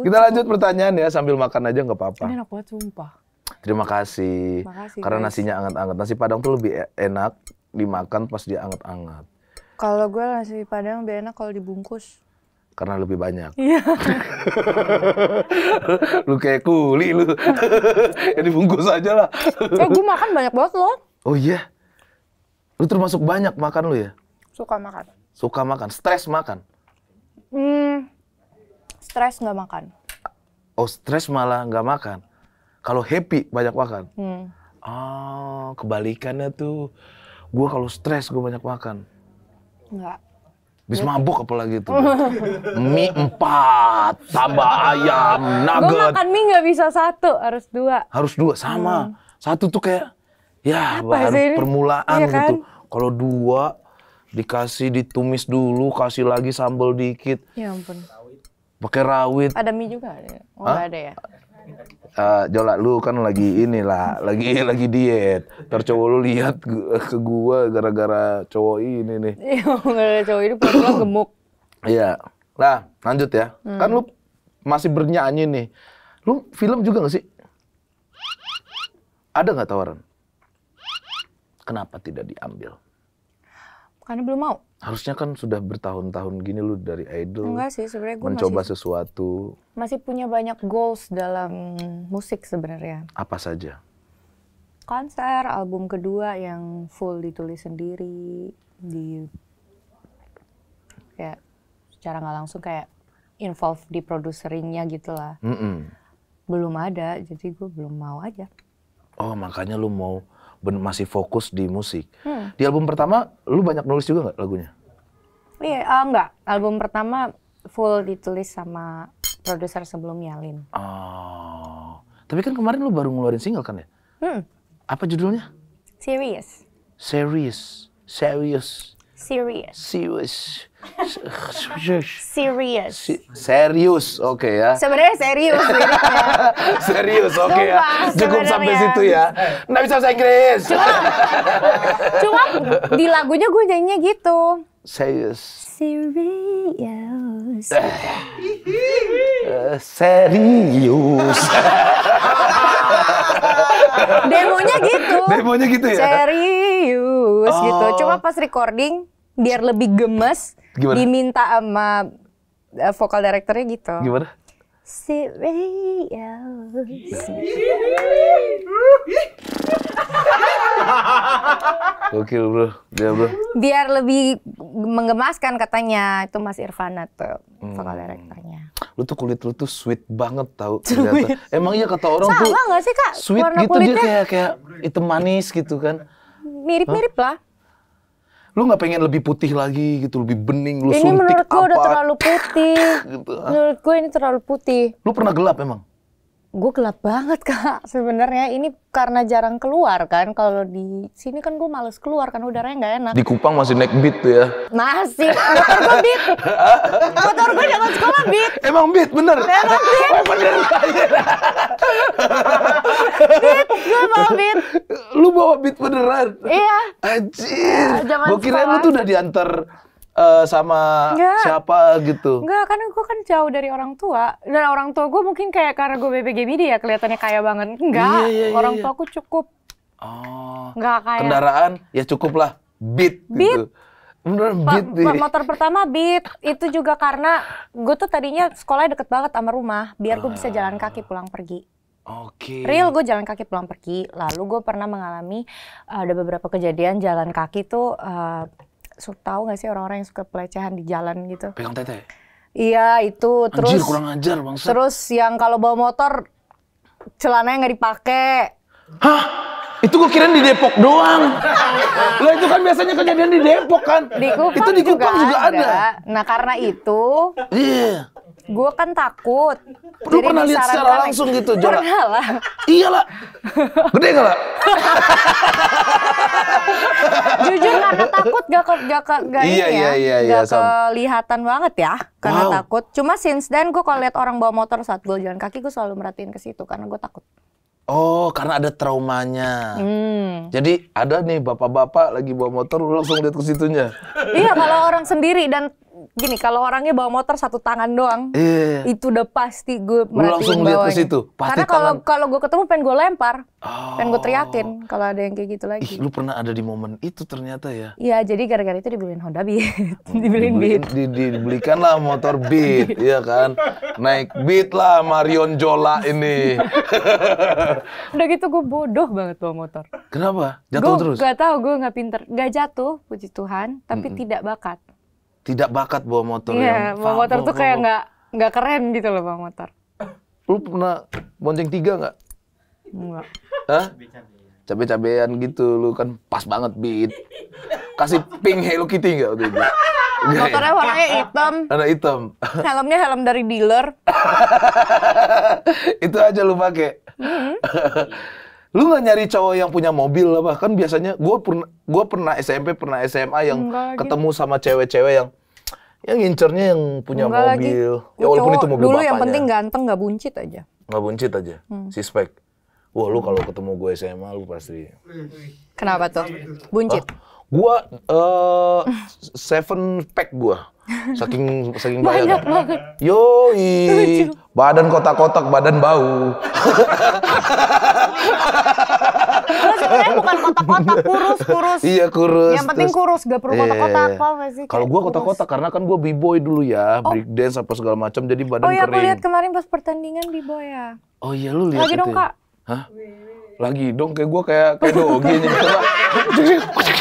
Kita lanjut pertanyaan ya sambil makan aja nggak apa-apa. Ini enak banget, sumpah. Terima kasih. Makasih, Karena nasinya anget-anget. Nasi Padang tuh lebih e- enak dimakan pas dia anget-anget. Kalau gue nasi Padang lebih enak kalau dibungkus karena lebih banyak. Iya. [LAUGHS] lu kayak kuli lu. ya [LAUGHS] bungkus aja lah. eh, gue makan banyak banget loh. Oh iya. Lu termasuk banyak makan lu ya? Suka makan. Suka makan. Stres makan? Hmm, stres nggak makan. Oh, stres malah nggak makan. Kalau happy banyak makan. Hmm. Oh, kebalikannya tuh. Gue kalau stres gue banyak makan. Enggak Bis mabuk apalagi itu. mie empat, tambah ayam, nugget. Gue makan mie nggak bisa satu, harus dua. Harus dua, sama. Hmm. Satu tuh kayak, ya Apa baru sih? permulaan iya gitu. kan? gitu. Kalau dua, dikasih ditumis dulu, kasih lagi sambal dikit. Ya ampun. Pakai rawit. Ada mie juga ada. Ya? Oh, ada ya uh, eh, jolak lu kan lagi inilah, lagi [LAUGHS] lagi diet. Tercowo lu lihat ke gua gara-gara cowok ini nih. [LAUGHS] Iya, gara-gara cowok ini pula [COUGHS] gemuk. Iya. lah lanjut ya. Hmm. Kan lu masih bernyanyi nih. Lu film juga gak sih? Ada nggak tawaran? Kenapa tidak diambil? Karena belum mau. Harusnya kan sudah bertahun-tahun gini lu dari idol. Enggak sih, sebenarnya gue mencoba masih, sesuatu. Masih punya banyak goals dalam musik sebenarnya. Apa saja? Konser, album kedua yang full ditulis sendiri di kayak secara nggak langsung kayak involve di produseringnya gitulah Mm -mm. Belum ada, jadi gue belum mau aja. Oh, makanya lu mau ben masih fokus di musik. Hmm. Di album pertama, lu banyak nulis juga nggak lagunya? Iya, uh, eh, enggak. Album pertama full ditulis sama produser sebelumnya lin Oh, tapi kan kemarin lu baru ngeluarin single kan ya? Hmm. Apa judulnya? Serious. Serious. Serious. Serious. Serious. Serius. Serius. serius, oke okay, ya. Sebenarnya serius. [LAUGHS] serius, oke okay, ya. Cukup sampai situ ya. Nggak bisa saya Inggris. Cuma, cuma di lagunya gue nyanyinya gitu. Serius. Serius. Eh. Eh, serius. Demonya gitu. Demonya gitu ya. Serius gitu. oh. gitu. Cuma pas recording biar lebih gemes Gimana? Diminta sama uh, vokal directornya gitu. Gimana? Oke bro, dia bro. Biar lebih menggemaskan katanya itu Mas Irfana tuh hmm. vokal direktornya. Lu tuh kulit lu tuh sweet banget tau [LAUGHS] ternyata. Emang iya kata orang Sama tuh. Sama gak sih kak? Sweet Warna gitu kulitnya. dia kayak kayak hitam manis gitu kan. Mirip-mirip lah lu nggak pengen lebih putih lagi gitu lebih bening lu ini suntik menurut gue apa? udah terlalu putih [LAUGHS] gitu. menurut gue ini terlalu putih lu pernah gelap emang gue gelap banget [LAUGHS] kak sebenarnya ini karena jarang keluar kan kalau di sini kan gue males keluar kan udaranya nggak enak di Kupang masih naik beat tuh ya masih motor gue beat [LAUGHS] motor gue zaman sekolah beat emang beat bener emang beat oh, bener beat gue mau beat lu bawa beat beneran iya anjir gue kira lu tuh udah diantar uh, sama Nggak. siapa gitu? Enggak, karena gue kan jauh dari orang tua. Dan orang tua gue mungkin kayak karena gue BPG ya kelihatannya kaya banget. Enggak, iya, iya, iya, orang iya. tua aku cukup. Oh. Enggak kaya. Kendaraan ya cukup lah, beat, beat. gitu. beat. Pa, motor pertama beat. Itu juga karena gue tuh tadinya sekolahnya deket banget sama rumah. Biar gue bisa jalan kaki ah. pulang pergi. Oke. Okay. Real gue jalan kaki pulang pergi. Lalu gue pernah mengalami eh, ada beberapa kejadian jalan kaki tuh uh, so, tahu nggak sih orang-orang yang suka pelecehan di jalan gitu? Pegang tete. Iya itu Anjir, terus. Anjir, kurang ajar bangsa. Terus yang kalau bawa motor celananya nggak dipakai. Hah? Itu gue kirain di Depok doang. Lah itu kan biasanya kejadian di Depok kan. Di Kupang itu di Kupang juga, juga ada. ada. Nah karena itu, yeah. gue kan takut. Lu pernah lihat secara langsung gitu, Jola? Pernah lah. Iya lah. Gede gak lah? Jujur karena takut gak ke gak ke gak iya, ini iya, ya, iya, iya, gak iya, kelihatan banget ya karena wow. takut. Cuma since then gue kalau lihat orang bawa motor saat gue jalan kaki gue selalu merhatiin ke situ karena gue takut. Oh, karena ada traumanya. Hmm. Jadi ada nih bapak-bapak lagi bawa motor langsung lihat ke situnya. Iya, kalau orang sendiri dan gini kalau orangnya bawa motor satu tangan doang yeah. itu udah pasti gue lu langsung lihat ke situ pasti karena kalau tangan... kalau gue ketemu pengen gue lempar oh. pengen gue teriakin kalau ada yang kayak gitu lagi Ih, lu pernah ada di momen itu ternyata ya iya jadi gara-gara itu dibeliin Honda Beat [LAUGHS] oh, dibeliin Beat di, di, dibelikan lah motor Beat [LAUGHS] ya kan naik Beat lah Marion Jola ini [LAUGHS] udah gitu gue bodoh banget bawa motor kenapa jatuh gua, terus gak tau gue nggak pinter gak jatuh puji Tuhan tapi mm -mm. tidak bakat tidak bakat bawa motor iya, yang bawa motor tuh kayak nggak nggak keren gitu loh bawa motor lu pernah bonceng tiga nggak nggak Hah? cabe-cabean gitu lu kan pas banget beat kasih pink Hello Kitty nggak waktu itu [LAUGHS] motornya warnanya hitam warna hitam [LAUGHS] helmnya helm dari dealer itu aja lu pakai mm-hmm. [LAUGHS] lu nggak nyari cowok yang punya mobil lah bahkan biasanya gue pernah gue pernah SMP pernah SMA yang Enggak ketemu lagi. sama cewek-cewek yang yang ngincernya yang punya Enggak mobil lagi. ya walaupun itu mobil dulu bapaknya. yang penting ganteng nggak buncit aja nggak buncit aja hmm. si spek wah lu kalau ketemu gue SMA lu pasti kenapa tuh buncit oh, ah, gue uh, seven pack gue Saking saking banyak, banyak banget. Yoi. Badan kotak-kotak, badan bau. Terus bukan kotak-kotak, kurus-kurus. Iya, kurus. Yang penting terus, kurus, gak perlu iya, iya, kotak-kotak yeah. Kalau gue kotak-kotak karena kan gue b-boy dulu ya, oh. break dance apa segala macam jadi badan kering. Oh iya, kering. aku lihat kemarin pas pertandingan b-boy ya. Oh iya, lu lihat Lagi dong, ya? Kak. Hah? Lagi dong kayak gue kayak kayak doge [LAUGHS]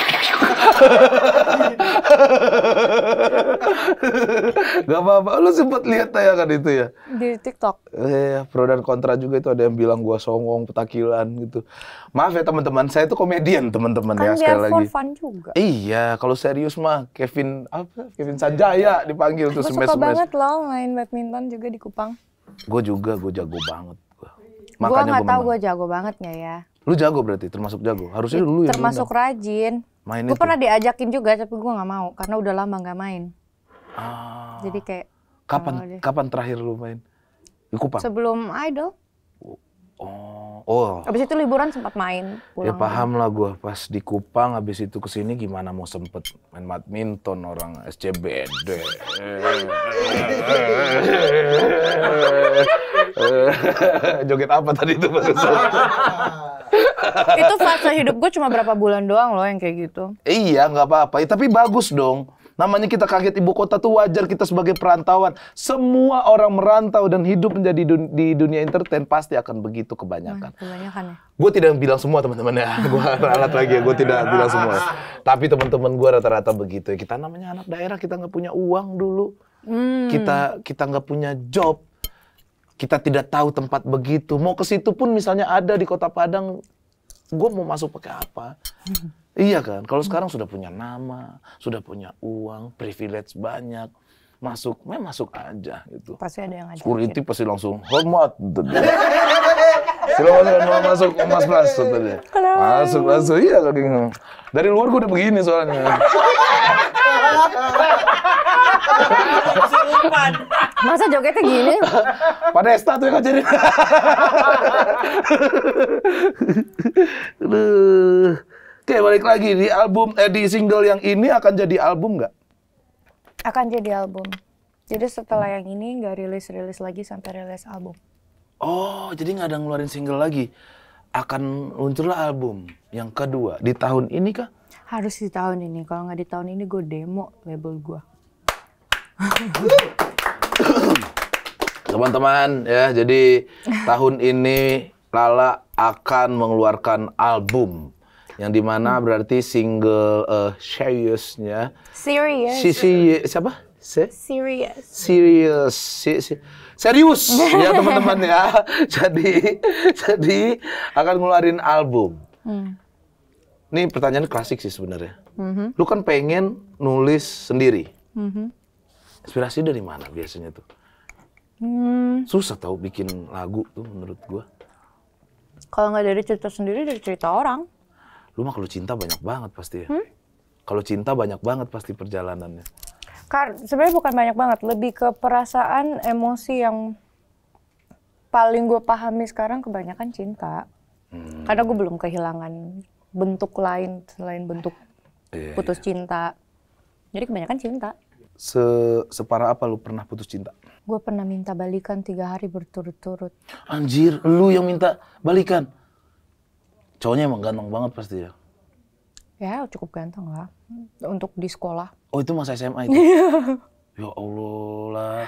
Gak apa-apa. Lu sempat lihat tayangan itu ya? Di TikTok. Eh, pro dan kontra juga itu ada yang bilang gua songong, petakilan gitu. Maaf ya teman-teman, saya itu komedian teman-teman ya, kan ya sekali lagi. fun juga. Iya, kalau serius mah Kevin apa? Kevin Sanjaya dipanggil tuh semes-semes. suka banget loh main badminton juga di Kupang. Gue juga, gue jago banget. gue gak tau gue jago bangetnya ya. Lu jago berarti, termasuk jago. Harusnya lu ya. Termasuk rajin main gue pernah diajakin juga tapi gue nggak mau karena udah lama nggak main ah. jadi kayak kapan oh, kapan terakhir lu main di ya, Kupang sebelum idol oh oh abis itu liburan sempat main pulang ya paham lah gue pas di Kupang abis itu kesini gimana mau sempet main badminton orang SCBD [LAUGHS] Eh, [LAUGHS] joget apa tadi itu [LAUGHS] itu fase hidup gue cuma berapa bulan doang loh yang kayak gitu. Iya, nggak apa-apa. Ya, tapi bagus dong. Namanya kita kaget ibu kota tuh wajar kita sebagai perantauan. Semua orang merantau dan hidup menjadi dun di dunia entertain pasti akan begitu kebanyakan. kebanyakan ya. Gue tidak bilang semua teman-teman ya. [LAUGHS] gue ralat lagi ya. Gue tidak bilang semua. Tapi teman-teman gue rata-rata begitu. Ya. Kita namanya anak daerah kita nggak punya uang dulu. Hmm. Kita kita nggak punya job kita tidak tahu tempat begitu. Mau ke situ pun misalnya ada di Kota Padang, gue mau masuk pakai apa? Hmm. Iya kan? Kalau sekarang sudah punya nama, sudah punya uang, privilege banyak, masuk, memang masuk aja gitu. Pasti ada yang ngajak. Security pasti langsung hormat. Silakan mau masuk, Mas mas, tadi. Masuk langsung iya gitu. Dari luar gue udah begini soalnya. Masa jogetnya gini? Pada Esta tuh yang ngajarin. Oke, balik lagi di album eh di single yang ini akan jadi album nggak? Akan jadi album. Jadi setelah yang ini nggak rilis-rilis lagi sampai rilis album. Oh, jadi nggak ada ngeluarin single lagi akan muncullah album yang kedua di tahun ini kah? Harus di tahun ini. Kalau nggak di tahun ini gue demo label gue. Teman-teman ya, jadi tahun ini Lala akan mengeluarkan album yang dimana berarti single uh, seriousnya serious si, si siapa Se? Serius. Serious. Si, si. Serius ya [LAUGHS] teman-teman ya. Jadi jadi akan ngeluarin album. Hmm. Ini pertanyaan klasik sih sebenarnya. Mm -hmm. Lu kan pengen nulis sendiri. Mm -hmm. Inspirasi dari mana biasanya tuh? Mm. Susah tau bikin lagu tuh menurut gua. Kalau nggak dari cerita sendiri dari cerita orang. Lu mah kalau cinta banyak banget pasti ya. Hmm? Kalau cinta banyak banget pasti perjalanannya sebenarnya bukan banyak banget, lebih ke perasaan emosi yang paling gue pahami sekarang kebanyakan cinta. Hmm. Karena gue belum kehilangan bentuk lain selain bentuk yeah, iya. putus yeah. cinta. Jadi kebanyakan cinta. Se Separah apa lu pernah putus cinta? Gue pernah minta balikan tiga hari berturut-turut. Anjir, lu yang minta balikan? Cowoknya emang ganteng banget pasti ya? Ya cukup ganteng lah untuk di sekolah. Oh itu masa SMA itu? Iya. ya Allah lah.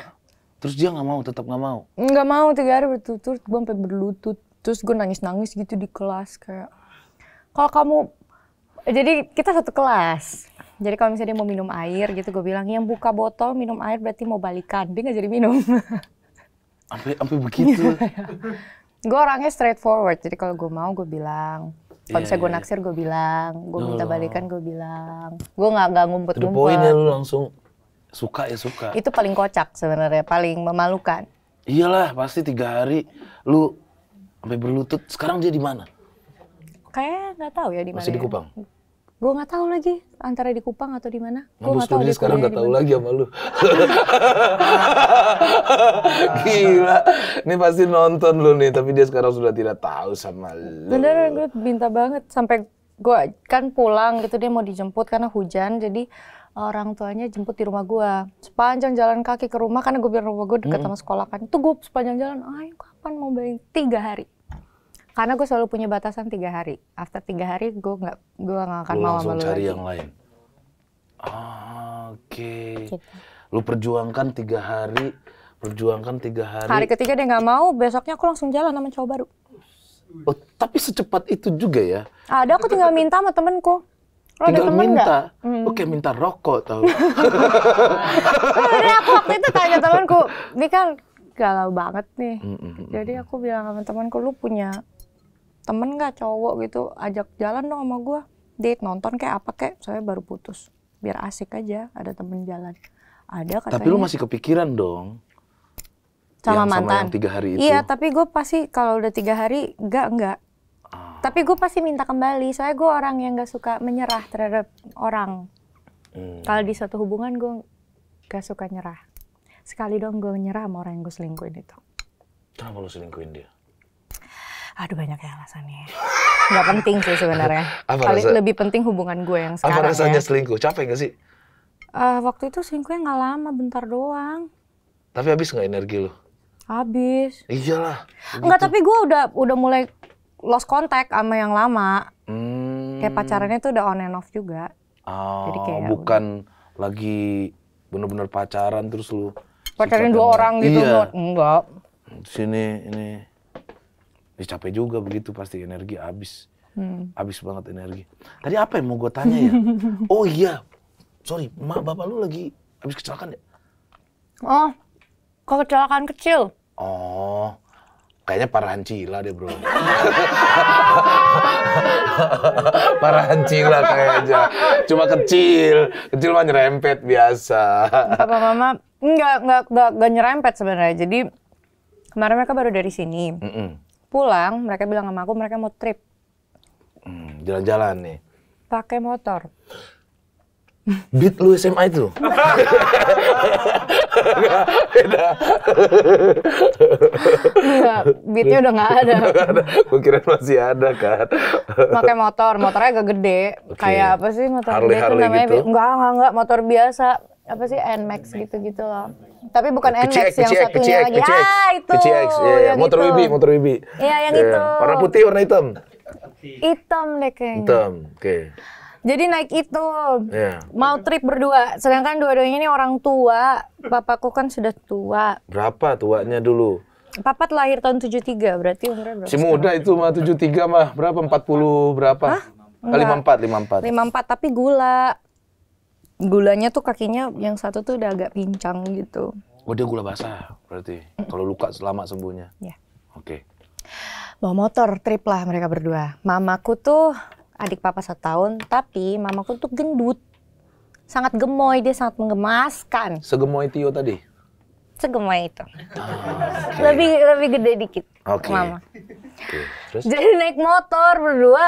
Terus dia nggak mau, tetap nggak mau? Nggak mau, tiga hari berturut-turut gue sampai berlutut. Terus gue nangis-nangis gitu di kelas kayak, kalau kamu, jadi kita satu kelas. Jadi kalau misalnya dia mau minum air gitu, gue bilang, yang buka botol minum air berarti mau balikan. Dia nggak jadi minum. Sampai begitu? [LAUGHS] gue orangnya straightforward, jadi kalau gue mau gue bilang, kalau yeah, bisa gue naksir gue bilang gue no, minta balikan gue bilang gue nggak nggak ngumpet ngumpet poin poinnya lu langsung suka ya suka itu paling kocak sebenarnya paling memalukan iyalah pasti tiga hari lu sampai berlutut sekarang dia di mana kayak nggak tahu ya di mana masih di ya. Kupang Gue nggak tahu lagi antara di Kupang atau di mana. Gue nggak tahu lagi sekarang nggak tahu lagi sama lu. [LAUGHS] Gila, ini pasti nonton lu nih, tapi dia sekarang sudah tidak tahu sama lu. Beneran gue minta banget sampai gue kan pulang gitu dia mau dijemput karena hujan jadi orang tuanya jemput di rumah gue sepanjang jalan kaki ke rumah karena gue biar rumah gue dekat hmm. sama sekolah kan itu gue sepanjang jalan ayo kapan mau balik tiga hari karena gue selalu punya batasan tiga hari after tiga hari gue nggak gue nggak akan mau sama cari yang lain ah, oke okay. Gitu. lu perjuangkan tiga hari perjuangkan tiga hari hari ketiga dia nggak mau besoknya aku langsung jalan sama cowok baru oh, tapi secepat itu juga ya ada aku tinggal minta sama temenku Lo tinggal minta, Hmm. oke minta rokok tau. Udah [LAUGHS] aku waktu itu tanya temanku, ini kan galau banget nih. Mm -hmm. Jadi aku bilang sama temanku, lu punya temen nggak cowok gitu ajak jalan dong sama gue date nonton kayak apa kayak saya baru putus biar asik aja ada temen jalan ada katanya tapi lu masih kepikiran dong sama yang mantan sama yang tiga hari iya, itu iya tapi gue pasti kalau udah tiga hari enggak enggak ah. tapi gue pasti minta kembali soalnya gue orang yang gak suka menyerah terhadap orang hmm. kalau di suatu hubungan gue gak suka nyerah sekali dong gue nyerah sama orang yang gue selingkuhin itu kenapa lu selingkuhin dia Aduh banyak ya alasannya. Gak penting sih sebenarnya. kali [LAUGHS] rasa, lebih penting hubungan gue yang sekarang. Apa rasanya ya. selingkuh? Capek gak sih? Uh, waktu itu selingkuhnya nggak lama, bentar doang. Tapi habis nggak energi lo? Habis. Iyalah. Gitu. Enggak, tapi gue udah udah mulai lost contact sama yang lama. Hmm. Kayak pacarannya tuh udah on and off juga. Oh, Jadi kayak bukan udah. lagi bener-bener pacaran terus lu pacarin dua orang gitu iya. enggak. Sini ini ya capek juga begitu pasti energi habis hmm. habis banget energi tadi apa yang mau gue tanya ya [LAUGHS] oh iya sorry mak bapak lu lagi habis kecelakaan ya oh kok kecelakaan kecil oh kayaknya parahan cila deh bro [LAUGHS] parahan cila kayaknya cuma kecil kecil mah nyerempet biasa papa mama nggak nggak nggak, nggak nyerempet sebenarnya jadi kemarin mereka baru dari sini mm -mm pulang mereka bilang sama aku mereka mau trip hmm, jalan-jalan hmm, nih pakai motor Beat lu SMA itu? beda. [LAUGHS] beatnya udah nggak ada. Gue kira masih ada kan. Pakai motor, motornya agak gede. Okay. Kayak apa sih motor Harley, gede Harley itu namanya? Gitu? Enggak, enggak, enggak, motor biasa. Apa sih, NMAX gitu-gitu loh. Tapi bukan NX yang satunya lagi. ah, itu. Kecil, ya, ya. motor itu. Wibi, motor Wibi. Iya, yang ya. itu. Warna putih, warna hitam. Hitam deh kayaknya. Hitam, oke. Okay. Jadi naik itu yeah. mau trip berdua, sedangkan dua-duanya ini orang tua. Papaku kan sudah tua. Berapa tuanya dulu? Papa lahir tahun 73, berarti umurnya berapa? Si muda itu mah 73 mah berapa? 40 berapa? Hah? 54, 54. 54 tapi gula gulanya tuh kakinya yang satu tuh udah agak pincang gitu. Oh dia gula basah berarti. Kalau luka selama sembuhnya. Iya. Yeah. Oke. Okay. Bawa motor trip lah mereka berdua. Mamaku tuh adik papa setahun, tapi mamaku tuh gendut. Sangat gemoy, dia sangat mengemaskan. Segemoy Tio tadi? Segemoy itu. Oh, ah, okay. Lebih lebih gede dikit. Oke. Okay. Mama. Okay. Terus? Jadi naik motor berdua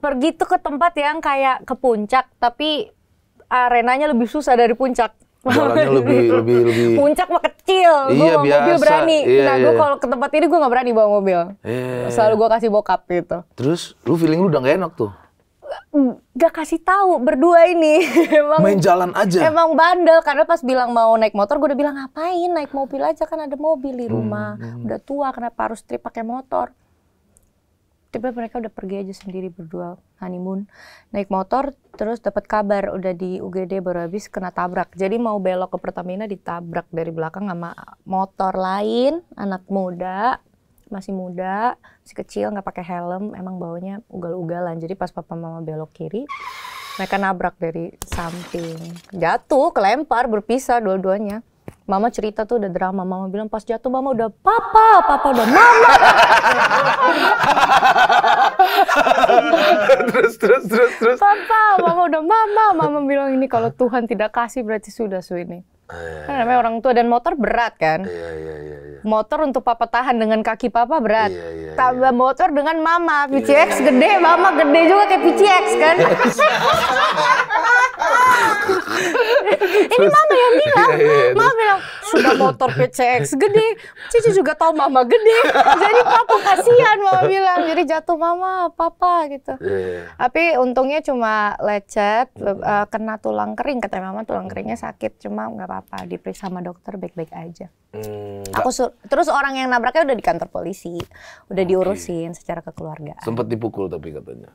pergi tuh ke tempat yang kayak ke puncak, tapi arenanya lebih susah dari puncak. Jalannya [LAUGHS] lebih lebih lebih. Puncak mah kecil. Iya, gua biasa. mobil berani. Iya, nah, iya, gue iya. kalau ke tempat ini gue nggak berani bawa mobil. Iya. iya. Selalu gue kasih bokap gitu. Terus lu feeling lu udah gak enak tuh. Gak kasih tahu berdua ini [LAUGHS] emang main jalan aja emang bandel karena pas bilang mau naik motor gue udah bilang ngapain naik mobil aja kan ada mobil di hmm, rumah hmm, udah tua kenapa harus trip pakai motor tiba mereka udah pergi aja sendiri berdua honeymoon naik motor terus dapat kabar udah di UGD baru habis kena tabrak jadi mau belok ke Pertamina ditabrak dari belakang sama motor lain anak muda masih muda masih kecil nggak pakai helm emang baunya ugal-ugalan jadi pas papa mama belok kiri mereka nabrak dari samping jatuh kelempar berpisah dua-duanya Mama cerita tuh udah drama. Mama bilang pas jatuh mama udah papa, papa udah mama. [LAUGHS] terus terus terus terus. Papa, mama udah mama. Mama bilang ini kalau Tuhan tidak kasih berarti sudah su ini. Iya, kan iya. namanya orang tua dan motor berat kan. Iya, iya, iya. iya. Motor untuk papa tahan dengan kaki papa berat. Iya, iya, Tambah iya. motor dengan mama. PCX iya. gede, mama gede juga kayak PCX kan. [LAUGHS] Ini mama yang bilang. Iya, iya, mama bilang, sudah motor PCX gede. Cici juga tahu mama gede. Jadi papa kasihan mama bilang. Jadi jatuh mama, papa gitu. Iya, iya. Tapi untungnya cuma lecet, hmm. eh, kena tulang kering. Kata mama tulang keringnya sakit. Cuma nggak apa-apa apa-apa, diperiksa sama dokter baik-baik aja. Hmm, aku sur terus orang yang nabraknya udah di kantor polisi, udah okay. diurusin secara kekeluargaan. Sempet dipukul tapi katanya.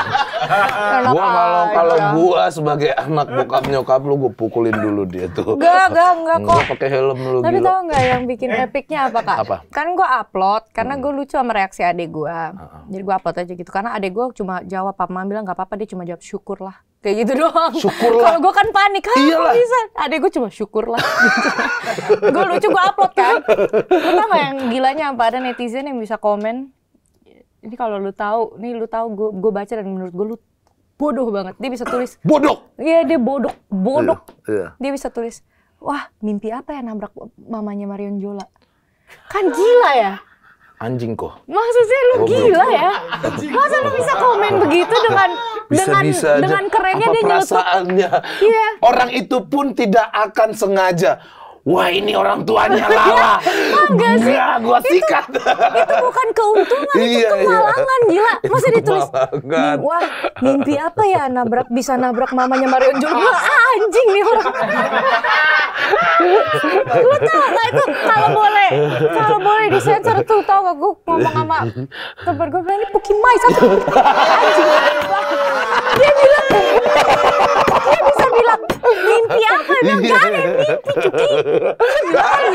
[LAUGHS] gua kalau kalau gua sebagai anak bokap nyokap lu gua pukulin dulu dia tuh. Gak gak gak kok. pakai helm lu Tapi gila. Gitu. tau gak yang bikin eh. epicnya apa kak? Apa? Kan gua upload karena hmm. gua lucu sama reaksi adik gua. Uh ah, -huh. Ah. Jadi gua upload aja gitu karena adik gua cuma jawab apa bilang nggak apa-apa dia cuma jawab syukurlah kayak gitu [LAUGHS] doang. Syukurlah. Kalau gue kan panik, kan gak bisa. Adek gue cuma syukurlah. Gitu. [LAUGHS] gue lucu, gue upload kan. Lu yang gilanya apa ada netizen yang bisa komen? Ini kalau lu tahu, nih lu tahu gue gue baca dan menurut gue lu bodoh banget. Dia bisa tulis. Bodoh. Iya dia bodoh, bodoh. Iya, iya. Dia bisa tulis. Wah mimpi apa ya nabrak mamanya Marion Jola? Kan gila ya anjing kok. Maksudnya lu gila ya? Masa lu bisa komen begitu dengan bisa, dengan bisa dengan kerennya dia nyelutup? Iya. Orang itu pun tidak akan sengaja wah ini orang tuanya Lala. Iya. Enggak sih. Enggak, gua sikat. Itu, bukan keuntungan, itu iya, iya. kemalangan, gila. masih ditulis, kemalangan. wah mimpi apa ya nabrak, bisa nabrak mamanya Mario Ah, anjing nih orang. lu tau gak itu kalau boleh kalau boleh sensor tuh tau gak gue ngomong sama temen gue bilang ini Pukimai satu anjing dia bilang dia bisa bilang mimpi apa? Emang gak ada mimpi cuki.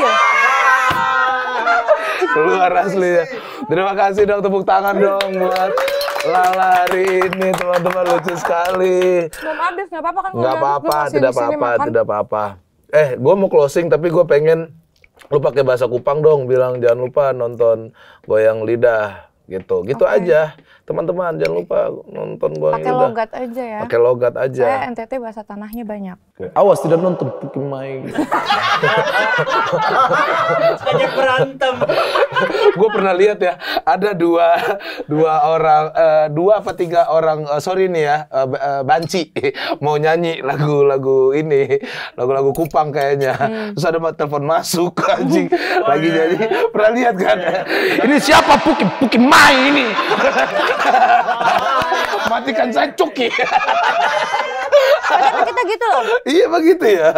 ya? Luar asli ya. Terima kasih dong tepuk tangan dong buat Lala hari ini teman-teman lucu sekali. Gak habis nggak apa-apa kan? Nggak apa-apa, tidak apa-apa, tidak apa-apa. Eh, gue mau closing tapi gue pengen lu pakai bahasa Kupang dong bilang jangan lupa nonton goyang lidah gitu gitu okay. aja teman-teman jangan lupa nonton gua pakai logat aja ya pakai logat aja saya NTT bahasa tanahnya banyak okay. Ya. awas tidak nonton main [LAUGHS] banyak berantem [LAUGHS] gue pernah lihat ya ada dua dua orang eh, dua apa tiga orang eh, sorry nih ya eh, banci [LAUGHS] mau nyanyi lagu-lagu ini lagu-lagu Kupang kayaknya hmm. terus ada telepon masuk anjing lagi jadi pernah lihat kan iya. ini siapa Pukim Pukim ah ini. Matikan saya cuki. Tapi kita gitu loh. Iya begitu ya.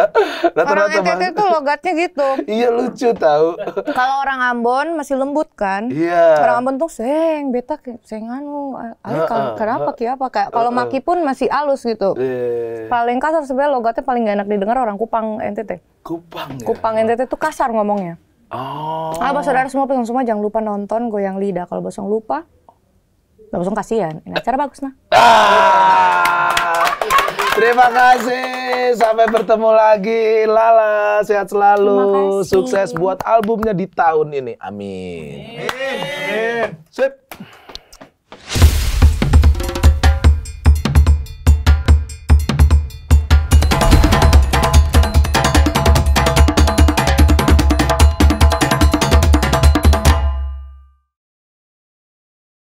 Rata -rata orang NTT banget. itu logatnya gitu. iya lucu tahu. Kalau orang Ambon masih lembut kan. Iya. Orang Ambon tuh seng, beta seng anu, uh, kenapa ki apa kayak kalau maki pun masih halus gitu. uh. Paling kasar sebenarnya logatnya paling gak enak didengar orang Kupang NTT. Kupang. Ya? Kupang NTT tuh kasar ngomongnya. Oh. Ah, saudara semua, pesan semua jangan lupa nonton Goyang Lidah. Kalau bosong lupa, bosong kasihan. Ini acara bagus nah. Ah. Terima kasih. Sampai bertemu lagi. Lala, sehat selalu. Sukses buat albumnya di tahun ini. Amin. Amin. Amin. Sip.